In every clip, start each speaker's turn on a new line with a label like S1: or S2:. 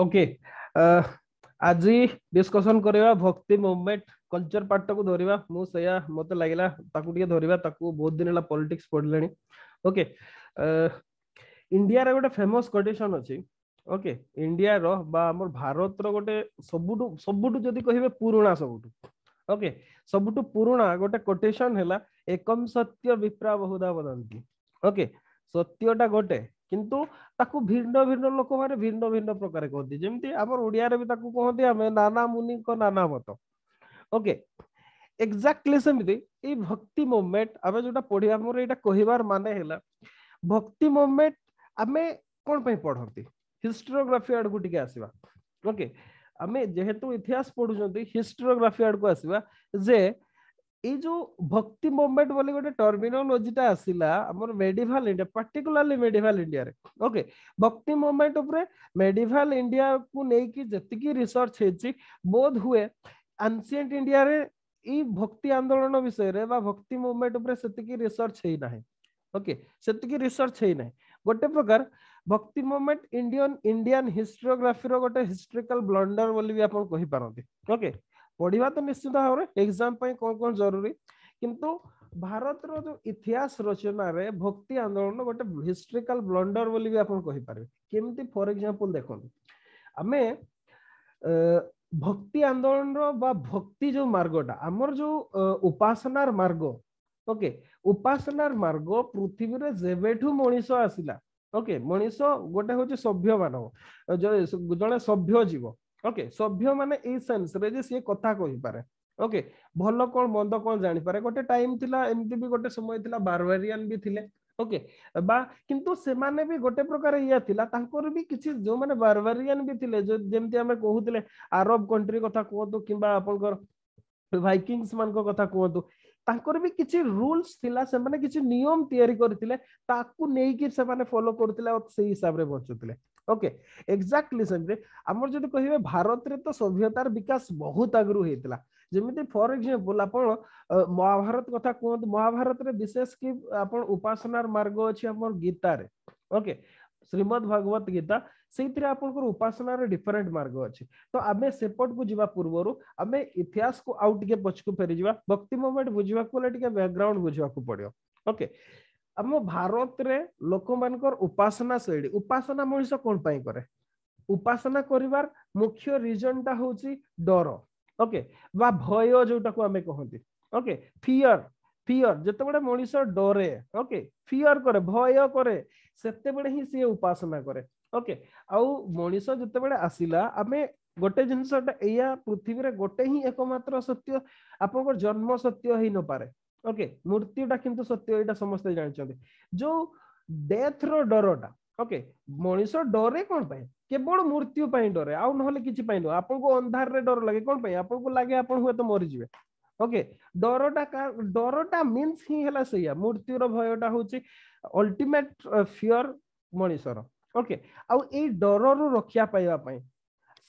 S1: Okay ଆଜି discussion କରିବା ଭକ୍ତି ମୁଭମେଣ୍ଟ କଲଚର ପାର୍ଟକୁ ଧରିବା ମୁଁ ସେଇଆ ମତେ ଲାଗିଲା ତାକୁ ଟିକେ ଧରିବା ତାକୁ ବହୁତ ଦିନ ହେଲା ପଲିଟିକ୍ସ ପଢିଲେଣି ଓକେ ଇଣ୍ଡିଆର ଗୋଟେ ଫେମସ୍ କଣ୍ଡିସନ୍ ଅଛି ଓକେ ଇଣ୍ଡିଆର ବା ଆମର ଭାରତର ଗୋଟେ ସବୁଠୁ ସବୁଠୁ ଯଦି କହିବେ ପୁରୁଣା ସବୁଠୁ ଓକେ ସବୁଠୁ ପୁରୁଣା ଗୋଟେ କୋଟେସନ ହେଲା ଏକମ ସତ୍ୟ ବିପ୍ରା ବହୁଧା ବଦନ୍ତି ଓକେ ସତ୍ୟଟା ଗୋଟେ କିନ୍ତୁ ତାକୁ ଭିନ୍ନ ଭିନ୍ନ ଲୋକମାନେ ଭିନ୍ନ ଭିନ୍ନ ପ୍ରକାର କୁହନ୍ତି ଯେମିତି ଆମର ଓଡ଼ିଆରେ ବି ତାକୁ କୁହନ୍ତି ଆମେ ନାନା ମୁନିଙ୍କ ନାନା ମତ ଓକେ ଏକ୍ଜାକ୍ଟଲି ସେମିତି ଏଇ ଭକ୍ତି ମୁଭମେଣ୍ଟ ଆମେ ଯୋଉଟା ପଢିବା ଆମର ଏଇଟା କହିବାର ମାନେ ହେଲା ଭକ୍ତି ମୁଭମେଣ୍ଟ ଆମେ କ'ଣ ପାଇଁ ପଢନ୍ତି ହିଷ୍ଟ୍ରୋଗ୍ରାଫି ଆଡ଼କୁ ଟିକେ ଆସିବା ଓକେ ଆମେ ଯେହେତୁ ଇତିହାସ ପଢୁଛନ୍ତି ହିଷ୍ଟ୍ରୋଗ୍ରାଫି ଆଡ଼କୁ ଆସିବା ଯେ ଏଇ ଯୋଉ ଭକ୍ତି ମୁଭମେଣ୍ଟ ବୋଲି ଗୋଟେ ଟର୍ମିନୋଲୋଜିଟା ଆସିଲା ଆମର ମେଡିଭାଲ ଇଣ୍ଡିଆ ପାର୍ଟିକୁଲାରଲି ମେଡିଭାଲ ଇଣ୍ଡିଆରେ ଓକେ ଭକ୍ତି ମୁଭମେଣ୍ଟ ଉପରେ ମେଡିଭାଲ ଇଣ୍ଡିଆକୁ ନେଇକି ଯେତିକି ରିସର୍ଚ୍ଚ ହେଇଛି ବୋଧ ହୁଏ ଆନ୍ସିଏଣ୍ଟ ଇଣ୍ଡିଆରେ ଏଇ ଭକ୍ତି ଆନ୍ଦୋଳନ ବିଷୟରେ ବା ଭକ୍ତି ମୁଭମେଣ୍ଟ ଉପରେ ସେତିକି ରିସର୍ଚ୍ଚ ହେଇନାହିଁ ଓକେ ସେତିକି ରିସର୍ଚ୍ଚ ହେଇନାହିଁ ଗୋଟେ ପ୍ରକାର ଭକ୍ତି ମୁଭମେଣ୍ଟ ଇଣ୍ଡିଆନ ଇଣ୍ଡିଆନ ହିଷ୍ଟ୍ରିଓଗ୍ରାଫିର ଗୋଟେ ହିଷ୍ଟ୍ରିକାଲ ବ୍ଲଣ୍ଡର ବୋଲି ବି ଆପଣ କହିପାରନ୍ତି ଓକେ ପଢିବା ତ ନିଶ୍ଚିତ ଭାବରେ ଏକ୍ଜାମ ପାଇଁ କ'ଣ କ'ଣ ଜରୁରୀ କିନ୍ତୁ ଭାରତର ଯୋଉ ଇତିହାସ ରଚନାରେ ଭକ୍ତି ଆନ୍ଦୋଳନ ଗୋଟେ ହିଷ୍ଟ୍ରିକାଲ ବ୍ଲଣ୍ଡର ବୋଲି ବି ଆପଣ କହିପାରିବେ କେମିତି ଫର ଏକ୍ଜାମ୍ପଲ ଦେଖନ୍ତୁ ଆମେ ଭକ୍ତି ଆନ୍ଦୋଳନର ବା ଭକ୍ତି ଯୋଉ ମାର୍ଗଟା ଆମର ଯୋଉ ଉପାସନାର ମାର୍ଗ ଓକେ ଉପାସନାର ମାର୍ଗ ପୃଥିବୀରେ ଯେବେଠୁ ମଣିଷ ଆସିଲା ଓକେ ମଣିଷ ଗୋଟେ ହଉଛି ସଭ୍ୟ ମାନବ ଜଣେ ସଭ୍ୟ ଜୀବ ଓକେ ସଭ୍ୟ ମାନେ ଏଇ ସେନ୍ସରେ ଯେ ସିଏ କଥା କହିପାରେ ଓକେ ଭଲ କଣ ମନ୍ଦ କଣ ଜାଣିପାରେ ଗୋଟେ ଟାଇମ ଥିଲା ଏମିତି ବି ଗୋଟେ ସମୟ ଥିଲା ବାରବାରିଆନ ବି ଥିଲେ ଓକେ ବା କିନ୍ତୁ ସେମାନେ ବି ଗୋଟେ ପ୍ରକାର ଇଏ ଥିଲା ତାଙ୍କର ବି କିଛି ଯୋଉମାନେ ବାରବାରିଆନ ବି ଥିଲେ ଯେମିତି ଆମେ କହୁଥିଲେ ଆରବ କଣ୍ଟ୍ରି କଥା କୁହନ୍ତୁ କିମ୍ବା ଆପଣଙ୍କର ଭାଇକିଙ୍ଗସ ମାନଙ୍କ କଥା କୁହନ୍ତୁ ତାଙ୍କର ବି କିଛି ରୁଲସ ଥିଲା ସେମାନେ କିଛି ନିୟମ ତିଆରି କରିଥିଲେ ତାକୁ ନେଇକି ସେମାନେ ଫଲୋ କରୁଥିଲେ ଆଉ ସେଇ ହିସାବରେ ବଞ୍ଚୁଥିଲେ ओके एक्जाक्टली सेमरे अमर जदि कहबे भारत तो सभ्यतार विकास बहुत अगरु हेतला जेमिते फॉर एग्जांपल महाभारत कथा कोंत महाभारत रे विशेष कि आपण उपासनार मार्ग अछि अमर गीता रे ओके श्रीमद् भागवत गीता सेथिरे आपण को उपासना मार्ग अच्छे तो आम सेपोर्ट को जीवा पूर्वरु आमे इतिहास को आउट के पछ को फेरि जीवा भक्ति मोमेंट बुझवा बैकग्राउंड बुझवा को ओके okay. ଆମ ଭାରତରେ ଲୋକମାନଙ୍କର ଉପାସନା ଶୈଳୀ ଉପାସନା ମଣିଷ କଣ ପାଇଁ କରେ ଉପାସନା କରିବାର ମୁଖ୍ୟ ରିଜନଟା ହଉଛି ଡର ଓକେ ବା ଭୟ ଯୋଉଟାକୁ ଆମେ କହନ୍ତି ଓକେ ଫିଅର ଫିଅର ଯେତେବେଳେ ମଣିଷ ଡରେ ଓକେ ଫିଅର କରେ ଭୟ କରେ ସେତେବେଳେ ହିଁ ସିଏ ଉପାସନା କରେ ଓକେ ଆଉ ମଣିଷ ଯେତେବେଳେ ଆସିଲା ଆମେ ଗୋଟେ ଜିନିଷଟା ଏଇଆ ପୃଥିବୀରେ ଗୋଟେ ହିଁ ଏକମାତ୍ର ସତ୍ୟ ଆପଣଙ୍କର ଜନ୍ମ ସତ୍ୟ ହେଇନପାରେ ଓକେ ମୃତ୍ୟୁଟା କିନ୍ତୁ ସତ୍ୟ ଏଇଟା ସମସ୍ତେ ଜାଣିଛନ୍ତି ଯୋଉ ଡେଥର ଡରଟା ଓକେ ମଣିଷ ଡରେ କଣ ପାଇଁ କେବଳ ମୃତ୍ୟୁ ପାଇଁ ଡରେ ଆଉ ନହେଲେ କିଛି ପାଇଁ ନୁହଁ ଆପଣଙ୍କୁ ଅନ୍ଧାରରେ ଡର ଲାଗେ କଣ ପାଇଁ ଆପଣଙ୍କୁ ଲାଗେ ଆପଣ ହୁଏତ ମରିଯିବେ ଓକେ ଡରଟା ଡରଟା ମିନ୍ସ ହିଁ ହେଲା ସେଇଆ ମୃତ୍ୟୁର ଭୟଟା ହଉଛି ଅଲଟିମେଟ୍ ଫିଅର ମଣିଷର ଓକେ ଆଉ ଏଇ ଡରରୁ ରକ୍ଷା ପାଇବା ପାଇଁ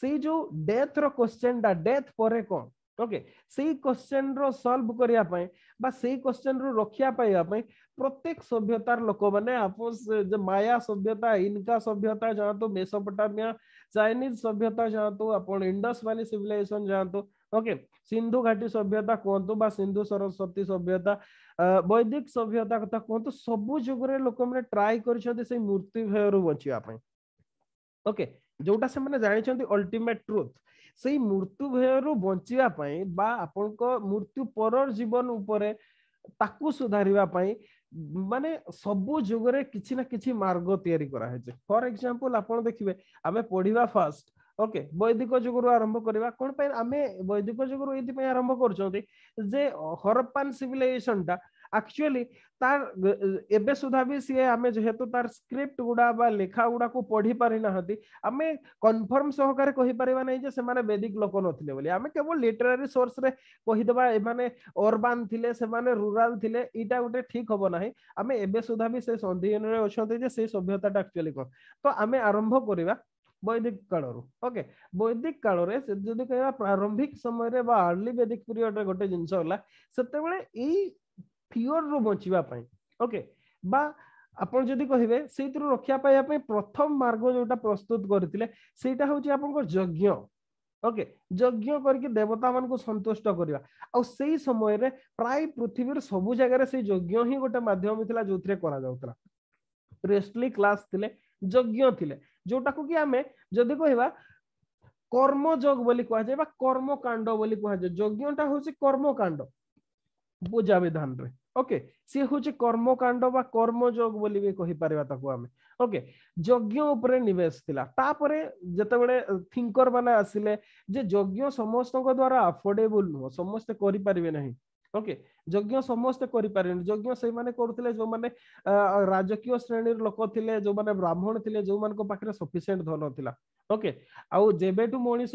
S1: ସେଇ ଯୋଉ ଡେଥର କୋଶ୍ଚେନଟା ଡେଥ ପରେ କଣ ओके सेई क्वेश्चन रो सॉल्व करिया पय बा सेई क्वेश्चन रो रखिया पाइबा पय प्रत्येक सभ्यतार लोक माने आपस जे माया सभ्यता इनका सभ्यता जहां तो मेसोपोटामिया चाइनीज सभ्यता जहां तो अपन इंडस वाली सिविलाइजेशन जहां तो ओके सिंधु घाटी सभ्यता कोंतु बा सिंधु सरस्वती सभ्यता वैदिक सभ्यता कथा कोंतु सब जुग रे लोक माने ट्राई करछन्ति सेई मूर्ति भय रो बचिया पय ओके जोटा से माने जानि छन्ति अल्टीमेट ट्रुथ ସେଇ ମୃତ୍ୟୁ ଭୟରୁ ବଞ୍ଚିବା ପାଇଁ ବା ଆପଣଙ୍କ ମୃତ୍ୟୁ ପରର ଜୀବନ ଉପରେ ତାକୁ ସୁଧାରିବା ପାଇଁ ମାନେ ସବୁ ଯୁଗରେ କିଛି ନା କିଛି ମାର୍ଗ ତିଆରି କରାହେଇଛି ଫର ଏକ୍ସାମ୍ପଲ ଆପଣ ଦେଖିବେ ଆମେ ପଢିବା ଫାଷ୍ଟ ଓକେ ବୈଦିକ ଯୁଗରୁ ଆରମ୍ଭ କରିବା କଣ ପାଇଁ ଆମେ ବୈଦିକ ଯୁଗରୁ ଏଇଥିପାଇଁ ଆରମ୍ଭ କରୁଛନ୍ତି ଯେ ହରପାନ ସିଭିଲାଇଜେସନଟା एक्चुअली तार एबे सुधा भी सी आमे जेहेतु तार स्क्रिप्ट गुडा बा लेखा गुडा को पढी पारि न हती आमे कन्फर्म सहकार कहि परबा नै जे से माने वैदिक लोक नथिले बोली आमे केवल लिटररी सोर्स रे कहि देबा ए माने अर्बन थिले से माने रूरल थिले इटा गुटे ठीक होबो नै आमे एबे सुधा भी से संधियन रे ओछते जे से सभ्यता एक्चुअली को तो आमे आरंभ करबा वैदिक काल रु ओके वैदिक काल रे जदि कहबा प्रारंभिक समय रे बा अर्ली वैदिक पीरियड रे गोटे जिंस होला सते बेले ई ଫିଓରରୁ ବଞ୍ଚିବା ପାଇଁ ଓକେ ବା ଆପଣ ଯଦି କହିବେ ସେଇଥିରୁ ରକ୍ଷା ପାଇବା ପାଇଁ ପ୍ରଥମ ମାର୍ଗ ଯୋଉଟା ପ୍ରସ୍ତୁତ କରିଥିଲେ ସେଇଟା ହଉଛି ଆପଣଙ୍କର ଯଜ୍ଞ ଓକେ ଯଜ୍ଞ କରିକି ଦେବତାମାନଙ୍କୁ ସନ୍ତୁଷ୍ଟ କରିବା ଆଉ ସେଇ ସମୟରେ ପ୍ରାୟ ପୃଥିବୀର ସବୁ ଜାଗାରେ ସେଇ ଯଜ୍ଞ ହିଁ ଗୋଟେ ମାଧ୍ୟମ ଥିଲା ଯୋଉଥିରେ କରାଯାଉଥିଲା ପ୍ରେଷ୍ଟଲି କ୍ଲାସ ଥିଲେ ଯଜ୍ଞ ଥିଲେ ଯୋଉଟାକୁ କି ଆମେ ଯଦି କହିବା কর্মযোগ বলে কুহযায় বা কর্মকাণ্ড বলে কুহযায় যজ্ঞটা হচ্ছে কর্মকাণ্ড পূজা বিধান রে ओके सी हूँ कर्मकांड कर्मजोग बोली भी कही पार ओके यज्ञ नवेश थिंकर मान आसे यज्ञ समस्त द्वारा अफोर्डेबुल नुह समस्ते करें ଓକେ ଯଜ୍ଞ ସମସ୍ତେ କରିପାରିବେନି ଯଜ୍ଞ ସେଇମାନେ କରୁଥିଲେ ଯୋଉମାନେ ରାଜକୀୟ ଶ୍ରେଣୀର ଲୋକ ଥିଲେ ଯୋଉମାନେ ବ୍ରାହ୍ମଣ ଥିଲେ ଯୋଉମାନଙ୍କ ପାଖରେ ସଫିସିଏଣ୍ଟ ଧନ ଥିଲା ଓକେ ଆଉ ଯେବେଠୁ ମଣିଷ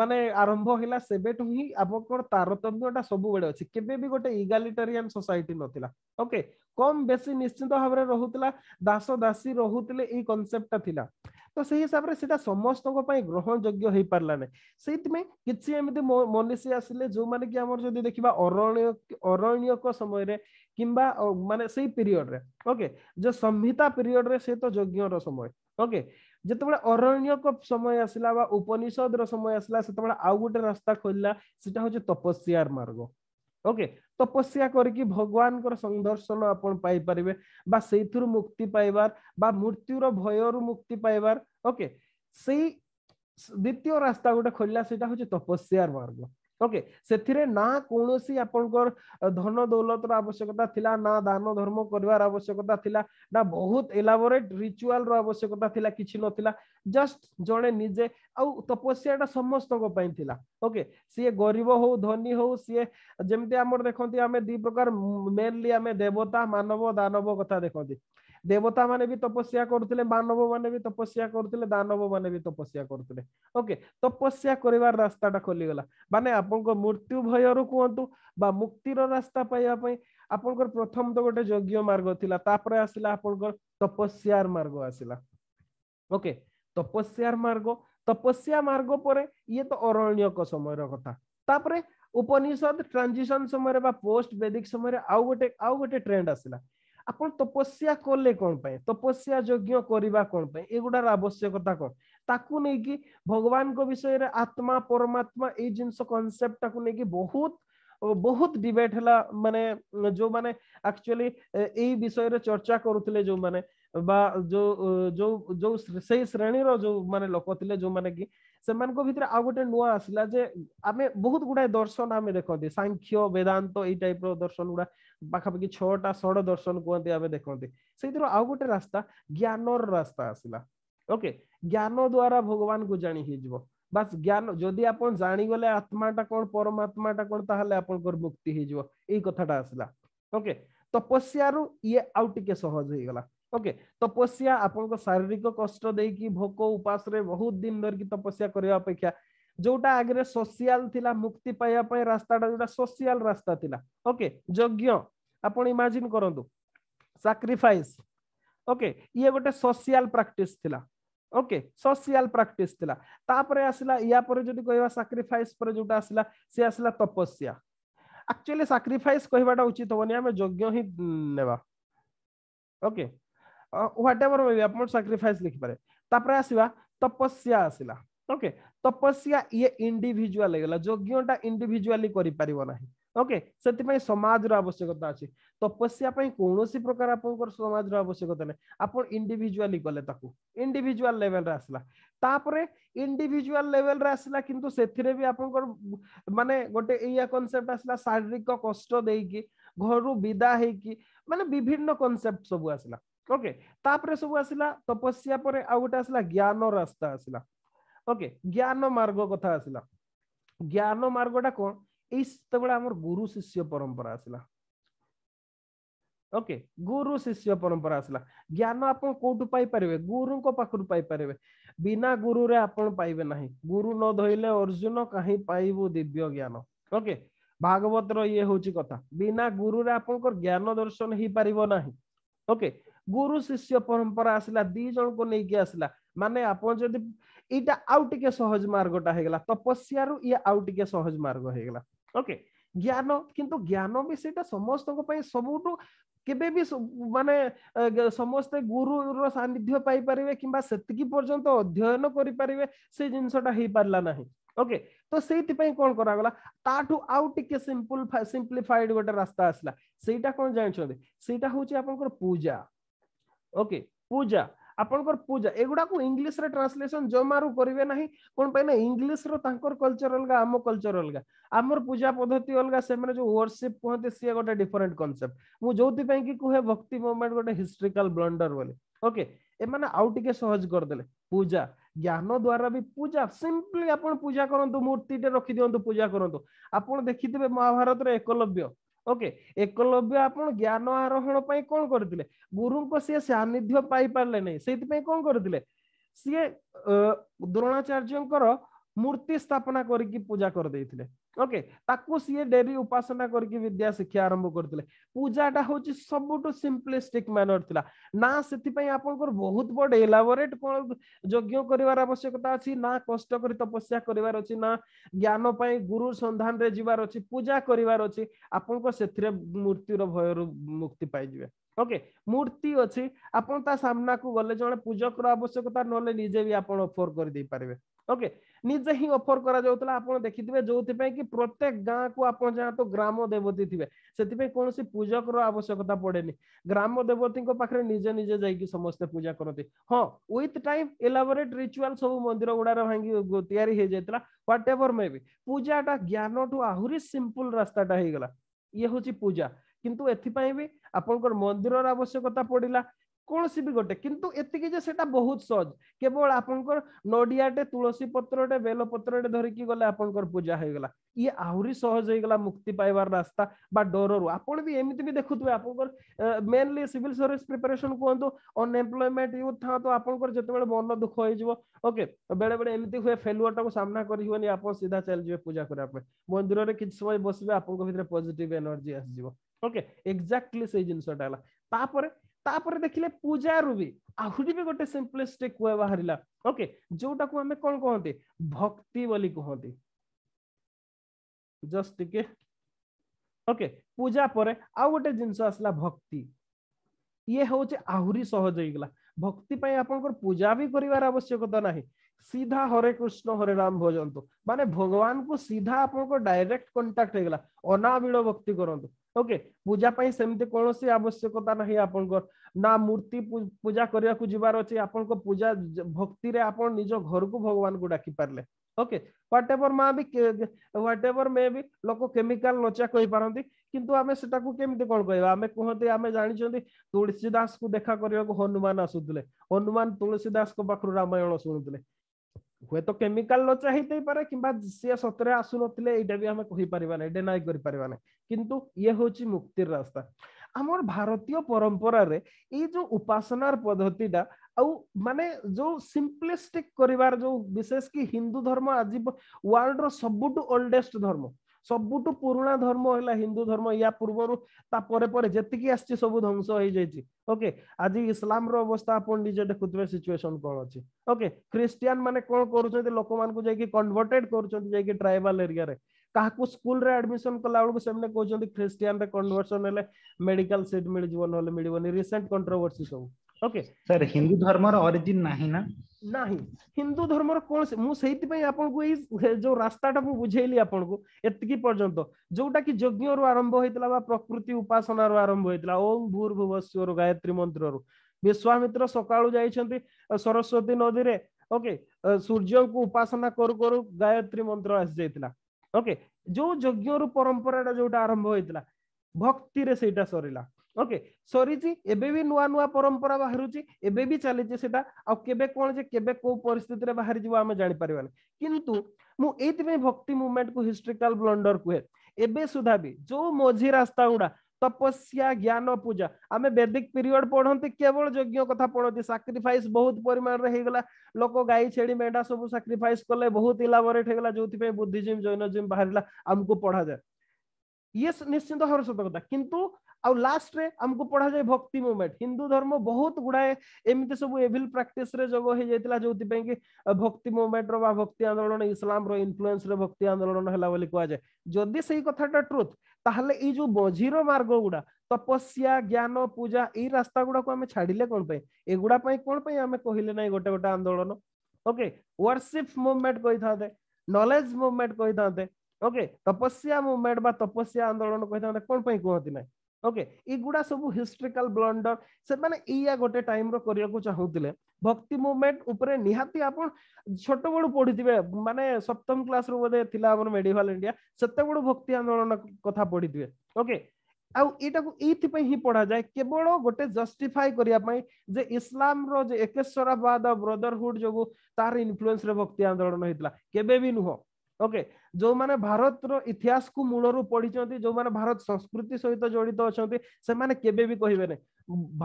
S1: ମାନେ ଆରମ୍ଭ ହେଲା ସେବେଠୁ ହିଁ ଆପଣଙ୍କର ତାରତମ୍ୟଟା ସବୁବେଳେ ଅଛି କେବେ ବି ଗୋଟେ ଇଗାଲିଟାରିଆନ ସୋସାଇଟି ନଥିଲା ଓକେ କମ ବେଶୀ ନିଶ୍ଚିନ୍ତ ଭାବରେ ରହୁଥିଲା ଦାସ ଦାସୀ ରହୁଥିଲେ ଏଇ କନସେପ୍ଟଟା ଥିଲା ତ ସେଇ ହିସାବରେ ସେଇଟା ସମସ୍ତଙ୍କ ପାଇଁ ଗ୍ରହଣ ଯୋଗ୍ୟ ହେଇପାରିଲା ନାହିଁ ସେଇଥିପାଇଁ କିଛି ଏମିତି ମନୀଷୀ ଆସିଲେ ଯୋଉମାନେ କି ଆମର ଯଦି ଦେଖିବା ଅରଣ୍ୟ ଅରଣ୍ୟକ ସମୟରେ କିମ୍ବା ମାନେ ସେଇ ପିରିୟଡରେ ଓକେ ଯୋଉ ସମ୍ହିତା ପିରିୟଡରେ ସେ ତ ଯଜ୍ଞର ସମୟ ଓକେ ଯେତେବେଳେ ଅରଣ୍ୟକ ସମୟ ଆସିଲା ବା ଉପନିଷଦର ସମୟ ଆସିଲା ସେତେବେଳେ ଆଉ ଗୋଟେ ରାସ୍ତା ଖୋଲିଲା ସେଟା ହଉଛି ତପସ୍ୟାର ମାର୍ଗ ଓକେ ତପସ୍ୟା କରିକି ଭଗବାନଙ୍କର ସଂଦର୍ଶନ ଆପଣ ପାଇପାରିବେ ବା ସେଇଥିରୁ ମୁକ୍ତି ପାଇବାର ବା ମୃତ୍ୟୁର ଭୟରୁ ମୁକ୍ତି ପାଇବାର ଓକେ ସେଇ ଦ୍ୱିତୀୟ ରାସ୍ତା ଗୋଟେ ଖୋଲିଲା ସେଇଟା ହଉଛି ତପସ୍ୟାର ମାର୍ଗ ଓକେ ସେଥିରେ ନା କୌଣସି ଆପଣଙ୍କର ଧନ ଦୌଲତର ଆବଶ୍ୟକତା ଥିଲା ନା ଦାନ ଧର୍ମ କରିବାର ଆବଶ୍ୟକତା ଥିଲା ନା ବହୁତ ଏଲାବୋରେଟ୍ ରିଚୁଆଲର ଆବଶ୍ୟକତା ଥିଲା କିଛି ନଥିଲା ଜଷ୍ଟ ଜଣେ ନିଜେ ଆଉ ତପସ୍ୟାଟା ସମସ୍ତଙ୍କ ପାଇଁ ଥିଲା ଓକେ ସିଏ ଗରିବ ହଉ ଧନୀ ହଉ ସିଏ ଯେମିତି ଆମର ଦେଖନ୍ତି ଆମେ ଦି ପ୍ରକାର ମେନଲି ଆମେ ଦେବତା ମାନବ ଦାନବ କଥା ଦେଖନ୍ତି ଦେବତା ମାନେ ବି ତପସ୍ୟା କରୁଥିଲେ ମାନବ ମାନେ ବି ତପସ୍ୟା କରୁଥିଲେ ଦାନବ ମାନେ ବି ତପସ୍ୟା କରୁଥିଲେ ଓକେ ତପସ୍ୟା କରିବାର ରାସ୍ତାଟା ଖୋଲିଗଲା ମାନେ ଆପଣ ଆପଣଙ୍କ ମୃତ୍ୟୁ ଭୟରୁ କୁହନ୍ତୁ ବା ମୁକ୍ତିର ରାସ୍ତା ପାଇବା ପାଇଁ ଆପଣଙ୍କର ପ୍ରଥମ ତ ଗୋଟେ ଯଜ୍ଞ ମାର୍ଗ ଥିଲା ତାପରେ ଆସିଲା ଆପଣଙ୍କର ତପସ୍ୟାର ମାର୍ଗ ଆସିଲା ଓକେ ତପସ୍ୟାର ମାର୍ଗ ତପସ୍ୟା ମାର୍ଗ ପରେ ଇଏ ତ ଅରଣ୍ୟକ ସମୟର କଥା ତାପରେ ଉପନିଷଦ ଟ୍ରାଞ୍ଜିସନ ସମୟରେ ବା ପୋଷ୍ଟ ବେଦିକ ସମୟରେ ଆଉ ଗୋଟେ ଆଉ ଗୋଟେ ଟ୍ରେଣ୍ଡ ଆସିଲା ଆପଣ ତପସ୍ୟା କଲେ କ'ଣ ପାଇଁ ତପସ୍ୟା ଯଜ୍ଞ କରିବା କ'ଣ ପାଇଁ ଏଗୁଡାର ଆବଶ୍ୟକତା କ'ଣ ताकु नहीं भगवान को विषय रे आत्मा परमात्मा ए जिंस कांसेप्ट ताकु नहीं बहुत बहुत डिबेट हला माने जो माने एक्चुअली ए विषय रे चर्चा करूतले जो माने बा जो जो जो सही श्रेणी रो जो माने लोक थिले जो माने कि से को भीतर आ गोटे नुआ आसला जे आमे बहुत गुडा दर्शन आमे देखो दे सांख्य वेदांत ए टाइप रो दर्शन गुडा पाखा पाखी छोटा सड़ दर्शन को आमे देखो दे सेतिरो आ गोटे रास्ता ज्ञान रो रास्ता आसला ओके ज्ञान द्वारा भगवान को जाणी ହେଇଯିବ ବାସ୍ ଜ୍ଞାନ ଯଦି ଆପଣ ଜାଣିଗଲେ ଆତ୍ମାଟା କ'ଣ ପରମାତ୍ମାଟା କ'ଣ ତାହେଲେ ଆପଣଙ୍କର ମୁକ୍ତି ହେଇଯିବ ଏଇ କଥାଟା ଆସିଲା ଓକେ ତପସ୍ୟାରୁ ଇଏ ଆଉ ଟିକେ ସହଜ ହେଇଗଲା ଓକେ ତପସ୍ୟା ଆପଣଙ୍କ ଶାରୀରିକ କଷ୍ଟ ଦେଇକି ଭୋକ ଉପାସରେ ବହୁତ ଦିନ ଧରିକି ତପସ୍ୟା କରିବା ଅପେକ୍ଷା ଯୋଉଟା ଆଗରେ ସୋସିଆଲ ଥିଲା ମୁକ୍ତି ପାଇବା ପାଇଁ ରାସ୍ତାଟା ଯୋଉଟା ସୋସିଆଲ ରାସ୍ତା ଥିଲା ଓକେ ଯଜ୍ଞ ଆପଣ ଇମାଜିନ୍ କରନ୍ତୁ ସାକ୍ରିଫାଇସ୍ ଓକେ ଇଏ ଗୋଟେ ସୋସିଆଲ ପ୍ରାକ୍ଟିସ ଥିଲା ओके सोशल प्रैक्टिस थिला तापर आसला या पर जदी कहवा सैक्रिफाइस पर जोटा आसला से आसला तपस्या एक्चुअली सैक्रिफाइस कहबाटा उचित होनी आमे यज्ञ ही नेबा ओके व्हाटएवर मे बी आपण सैक्रिफाइस लिख पारे तापर आसीबा तपस्या आसला ओके तपस्या ये इंडिविजुअल लगला यज्ञटा इंडिविजुअली करि परिबो नाही ଓକେ ସେଥିପାଇଁ ସମାଜର ଆବଶ୍ୟକତା ଅଛି ତପସ୍ୟା ପାଇଁ କୌଣସି ପ୍ରକାର ଆପଣଙ୍କର ସମାଜର ଆବଶ୍ୟକତା ନାହିଁ ଆପଣ ଇଣ୍ଡିଭିଜୁଆଲି କଲେ ତାକୁ ଇଣ୍ଡିଭିଜୁଆଲ ଲେଭେଲରେ ଆସିଲା ତାପରେ ଇଣ୍ଡିଭିଜୁଆଲ ଲେଭେଲରେ ଆସିଲା କିନ୍ତୁ ସେଥିରେ ବି ଆପଣଙ୍କର ମାନେ ଗୋଟେ ଏଇଆ କନସେପ୍ଟ ଆସିଲା ଶାରୀରିକ କଷ୍ଟ ଦେଇକି ଘରୁ ବିଦା ହେଇକି ମାନେ ବିଭିନ୍ନ କନସେପ୍ଟ ସବୁ ଆସିଲା ଓକେ ତାପରେ ସବୁ ଆସିଲା ତପସ୍ୟା ପରେ ଆଉ ଗୋଟେ ଆସିଲା ଜ୍ଞାନ ରାସ୍ତା ଆସିଲା ଓକେ ଜ୍ଞାନ ମାର୍ଗ କଥା ଆସିଲା ଜ୍ଞାନ ମାର୍ଗଟା କ'ଣ गुरु शिष्य परंपरा आसला ओके गुरु शिष्य परंपरा आसला ज्ञान आप कोटु पाई गुरु को पाखरु पाई परबे बिना गुरु रे आपन पाइबे नाही गुरु न धोइले अर्जुन काही पाइबो दिव्य ज्ञान ओके भागवत रो ये कथा बिना गुरु रे आपन को ज्ञान दर्शन हि परबो नाही ओके गुरु शिष्य परंपरा आसला दि जन को नै के आसला माने आपन जदी इटा आउट के सहज मार्गटा हेगला तपस्या रु ये आउट के सहज मार्ग हेगला ओके ज्ञान किंतु ज्ञान भी सीटा समस्त सब के मानने समस्ते गुरु रानिध्य पाई कि पर्यटन अध्ययन ना ओके तो से कौन करागला सिंप्लीफाइड गोटे रास्ता आसला से कौन जानते हूँ आप पूजा ओके पूजा ଆପଣଙ୍କର ପୂଜା ଏଗୁଡାକୁ ଇଂଲିଶରେ ଟ୍ରାନ୍ସଲେସନ ଜମାରୁ କରିବେ ନାହିଁ କ'ଣ ପାଇଁ ନା ଇଂଲିଶର ତାଙ୍କର କଲଚର ଅଲଗା ଆମ କଲଚର ଅଲଗା ଆମର ପୂଜା ପଦ୍ଧତି ଅଲଗା ସେମାନେ ଯୋଉ ୱର୍ସିପ କୁହନ୍ତି ସିଏ ଗୋଟେ ଡିଫରେଣ୍ଟ କନସେପ୍ଟ ମୁଁ ଯୋଉଥିପାଇଁ କି କୁହେ ଭକ୍ତି ମୁଭମେଣ୍ଟ ଗୋଟେ ହିଷ୍ଟ୍ରିକାଲ ବ୍ଲଣ୍ଡର ବୋଲି ଓକେ ଏମାନେ ଆଉ ଟିକେ ସହଜ କରିଦେଲେ ପୂଜା ଜ୍ଞାନ ଦ୍ଵାରା ବି ପୂଜା ସିମ୍ପଲି ଆପଣ ପୂଜା କରନ୍ତୁ ମୂର୍ତ୍ତିଟେ ରଖିଦିଅନ୍ତୁ ପୂଜା କରନ୍ତୁ ଆପଣ ଦେଖିଥିବେ ମହାଭାରତରେ ଏକଲବ୍ୟ ଓକେ ଏକଲବ୍ୟ ଆପଣ ଜ୍ଞାନ ଆରୋହଣ ପାଇଁ କଣ କରିଥିଲେ ଗୁରୁଙ୍କ ସିଏ ସାନ୍ନିଧ୍ୟ ପାଇପାରିଲେ ନାହିଁ ସେଇଥିପାଇଁ କଣ କରିଥିଲେ ସିଏ ଦ୍ରୋଣାଚାର୍ଯ୍ୟଙ୍କର ମୂର୍ତ୍ତି ସ୍ଥାପନା କରିକି ପୂଜା କରିଦେଇଥିଲେ ଓକେ ତାକୁ ସିଏ ଡେରି ଉପାସନା କରିକି ବିଦ୍ୟା ଶିକ୍ଷା ଆରମ୍ଭ କରିଥିଲେ ପୂଜାଟା ହଉଛି ସବୁଠୁ ସିମ୍ପଲିଷ୍ଟିକ ମ୍ୟାନର ଥିଲା ନା ସେଥିପାଇଁ ଆପଣଙ୍କର ବହୁତ ବଡ ଏଲାବୋରେଟ କଣ ଯଜ୍ଞ କରିବାର ଆବଶ୍ୟକତା ଅଛି ନା କଷ୍ଟ କରି ତପସ୍ୟା କରିବାର ଅଛି ନା ଜ୍ଞାନ ପାଇଁ ଗୁରୁ ସନ୍ଧାନରେ ଯିବାର ଅଛି ପୂଜା କରିବାର ଅଛି ଆପଣଙ୍କ ସେଥିରେ ମୂର୍ତ୍ତିର ଭୟରୁ ମୁକ୍ତି ପାଇଯିବେ ଓକେ ମୂର୍ତ୍ତି ଅଛି ଆପଣ ତା ସାମ୍ନାକୁ ଗଲେ ଜଣେ ପୂଜକର ଆବଶ୍ୟକତା ନହେଲେ ନିଜେ ବି ଆପଣ ଅଫର କରିଦେଇ ପାରିବେ ओके निजे ही अफर कर देखिथे जो कि प्रत्येक गाँव को आप तो ग्राम देवती थे से कौन पूजक रवश्यकता पड़े नहीं ग्राम देवती निजे निजे जा समस्त पूजा करते हाँ विथ टाइम इलाबरेट रिचुआल सब मंदिर गुडा भांगी या ह्वाट एवर मे भी पूजा टा ज्ञान टू आहुरी सिंपल रास्ता टाइगला ये हूँ पूजा किंतु कि मंदिर आवश्यकता पड़ा কৌশি বি গোটে কিন্তু এতিকি যে সেটা বহুত সহজ কেবল আপনার নডিয়াটে তুলসী পত্রটে বেলপত্রটে ধরিকি গলে আপনার পূজা হয়ে গলা ইয়ে আহুরি সহজ হয়ে গলা মুক্তি পাইবার রাস্তা বা ডররু আপন বি এমিতি বি দেখুতবে আপনার মেনলি সিভিল সার্ভিস প্রিপারেশন কুহতু অনএমপ্লয়মেন্ট ইউথ থা তো আপনার যেতবেলে মন দুঃখ হয়ে যাব ওকে বেড়ে বেড়ে এমিতি হুয়ে ফেলুয়ার টাকু সামনা করি হুয়েনি আপনার সিধা চাল যাবে পূজা করা মন্দিরের কিছু সময় বসবে আপনার ভিতরে পজিটিভ এনর্জি আসিযোগ ওকে এক্সাক্টলি সেই জিনিসটা হল তাপরে तापर देखिले पूजा रुबी आहुरी भी गोटे सिंपलिस्टिक बाहर बाहरिला ओके जोटा को हमें कौन कहते भक्ति वाली कहते जस्ट के ओके पूजा परे आ गोटे जिंस आसला भक्ति ये होचे आहुरी सहज हेगला भक्ति पई आपन को पूजा भी करिवार आवश्यकता नाही सीधा हरे कृष्ण हरे राम भजंतु माने भगवान को सीधा आपन को डायरेक्ट कांटेक्ट हेगला अनाविड़ भक्ति करंतु ओके पूजा सेमती कौन आवश्यकता आपन को ना मूर्ति पूजा करिया को जिवार अछि आपन को पूजा भक्ति रे आपन निजो घर को भगवान को डाकी परले ओके व्हाटएवर मा भी व्हाटएवर मे भी लोको केमिकल केमिकाल नचा परंती किंतु आमे आम से कमी कौन कह आम कहते जानि छथि तुलसीदास को देखा करियो को हनुमान आसुतले हनुमान तुलसीदास को पाखु रामायण सुनुतले ହୁଏତ କେମିକାଲ ର ଚାହିଦା ହେଇପାରେ କିମ୍ବା ସିଏ ସତରେ ଆସୁନଥିଲେ ଏଇଟା ବି ଆମେ କହିପାରିବା ନାହିଁ ଡେନାଇ କରିପାରିବା ନାହିଁ କିନ୍ତୁ ଇଏ ହଉଛି ମୁକ୍ତିର ରାସ୍ତା ଆମର ଭାରତୀୟ ପରମ୍ପରାରେ ଏଇ ଯୋଉ ଉପାସନାର ପଦ୍ଧତିଟା ଆଉ ମାନେ ଯୋଉ ସିମ୍ପ୍ଲିଷ୍ଟିକ କରିବାର ଯୋଉ ବିଶେଷ କି ହିନ୍ଦୁ ଧର୍ମ ଆଜି ୱାର୍ଲଡର ସବୁଠୁ ଓଲ୍ଡେଷ୍ଟ ଧର୍ମ ସବୁଠୁ ପୁରୁଣା ଧର୍ମ ହେଲା ହିନ୍ଦୁ ଧର୍ମ ୟା ପୂର୍ବରୁ ତା ପରେ ପରେ ଯେତିକି ଆସିଛି ସବୁ ଧ୍ୱଂସ ହେଇଯାଇଛି ଓକେ ଆଜି ଇସଲାମର ଅବସ୍ଥା ଆପଣ ନିଜେ ଦେଖୁଥିବେ ସିଚୁଏସନ କ'ଣ ଅଛି ଓକେ ଖ୍ରୀଷ୍ଟିଆନ ମାନେ କ'ଣ କରୁଛନ୍ତି ଲୋକମାନଙ୍କୁ ଯାଇକି କନଭର୍ଟେଡ କରୁଛନ୍ତି ଯାଇକି ଟ୍ରାଇବାଲ ଏରିଆରେ କାହାକୁ ସ୍କୁଲରେ ଆଡମିସନ କଲା ବେଳକୁ ସେମାନେ କହୁଛନ୍ତି ଖ୍ରୀଷ୍ଟିଆନରେ କନଭର୍ସନ ହେଲେ ମେଡିକାଲ ସିଟ୍ ମିଳିଯିବ ନହେଲେ ମିଳିବନି ରିସେଣ୍ଟ କଣ୍ଟ୍ରୋଭର୍ସି ସବୁ ओके सर हिंदू धर्म रो ओरिजिन नाही ना नाही हिंदू धर्म रो कोन से मु सेहित पे आपन को ए जो रास्ता टा मु बुझेली आपन को एतकी पर्यंत जोटा की यज्ञ रो आरंभ होइतला बा प्रकृति उपासना रो आरंभ होइतला ओम भूर्भुवस्व रो गायत्री मंत्र रो विश्वामित्र सकाळु जाइछंती सरस्वती नदी रे ओके सूर्य को उपासना करू कर गायत्री मंत्र आस जाइतला ओके जो यज्ञ रो परंपरा जोटा आरंभ होइतला भक्ति रे सेटा सरिला ଓକେ ସରିଛି ଏବେ ବି ନୂଆ ନୂଆ ପରମ୍ପରା ବାହାରୁଛି ଏବେ ବି ଚାଲିଛି ସେଟା ଆଉ କେବେ କଣ ଯେ କେବେ କୋଉ ପରିସ୍ଥିତିରେ ବାହାରିଯିବ ଆମେ ଜାଣିପାରିବାନି କିନ୍ତୁ ମୁଁ ଏଇଥିପାଇଁ ଭକ୍ତି ମୁଭମେଣ୍ଟକୁ ହିଷ୍ଟ୍ରିକାଲ ବ୍ଲଣ୍ଡର କୁହେ ଏବେ ସୁଦ୍ଧା ବି ଯୋଉ ମଝି ରାସ୍ତା ଗୁଡା ତପସ୍ୟା ଜ୍ଞାନ ପୂଜା ଆମେ ବେଦିକ ପିରିୟଡ ପଢନ୍ତି କେବଳ ଯଜ୍ଞ କଥା ପଢନ୍ତି ସାକ୍ରିଫାଇସ୍ ବହୁତ ପରିମାଣରେ ହେଇଗଲା ଲୋକ ଗାଈ ଛେଳି ମେଣ୍ଢା ସବୁ ସାକ୍ରିଫାଇସ୍ କଲେ ବହୁତ ଇଲାବୋରେଟ୍ ହେଇଗଲା ଯୋଉଥିପାଇଁ ବୁଦ୍ଧିଜିମ୍ ଜୈନଜିମ୍ ବାହାରିଲା ଆମକୁ ପଢାଯାଏ ଇଏ ନିଶ୍ଚିନ୍ତ ଭାବରେ ସତ କଥା କିନ୍ତୁ आउ लास्ट रे आमको पढ़ा जाए भक्ति मुमेंट हिंदू धर्म बहुत गुड़ाए एमती सब एविल प्राक्टिस जग हो जाता जो कि भक्ति मुमेंट रक्ति आंदोलन इसलाम रनफ्लुएंस भक्ति आंदोलन है जदि से ट्रुथ ताहले ये जो मझीर मार्ग गुड़ा तपस्या ज्ञान पूजा ये रास्ता गुडा को आम छाड़े कौन पाई एगुड़ा कौन पाई आम कहले ना गोटे गोटे आंदोलन ओके वर्शिप मुमेंट कही था नलेज मुमेंट कही था ओके तपस्या मुमेंट बा तपस्या आंदोलन कही था कौन कहती ना ଓକେ ଏଗୁଡା ସବୁ ହିଷ୍ଟ୍ରିକାଲ ବ୍ଲଣ୍ଡର ସେମାନେ ଏଇଆ ଗୋଟେ ଟାଇମର କରିବାକୁ ଚାହୁଁଥିଲେ ଭକ୍ତି ମୁଭମେଣ୍ଟ ଉପରେ ନିହାତି ଆପଣ ଛୋଟ ବେଳୁ ପଢିଥିବେ ମାନେ ସପ୍ତମ କ୍ଲାସରୁ ବୋଧେ ଥିଲା ଆମର ମେଡିଭାଲ ଇଣ୍ଡିଆ ସେତେବେଳୁ ଭକ୍ତି ଆନ୍ଦୋଳନ କଥା ପଢିଥିବେ ଓକେ ଆଉ ଏଇଟାକୁ ଏଇଥିପାଇଁ ହିଁ ପଢାଯାଏ କେବଳ ଗୋଟେ ଜଷ୍ଟିଫାଏ କରିବା ପାଇଁ ଯେ ଇସଲାମର ଯେ ଏକେଶ୍ୱରବାଦ ବ୍ରଦରହୁଡ ଯୋଗୁଁ ତାର ଇନଫ୍ଲୁଏନ୍ସରେ ଭକ୍ତି ଆନ୍ଦୋଳନ ହେଇଥିଲା କେବେ ବି ନୁହଁ ଓକେ ଯୋଉମାନେ ଭାରତର ଇତିହାସକୁ ମୂଳରୁ ପଢିଛନ୍ତି ଯୋଉମାନେ ଭାରତ ସଂସ୍କୃତି ସହିତ ଜଡିତ ଅଛନ୍ତି ସେମାନେ କେବେ ବି କହିବେ ନାହିଁ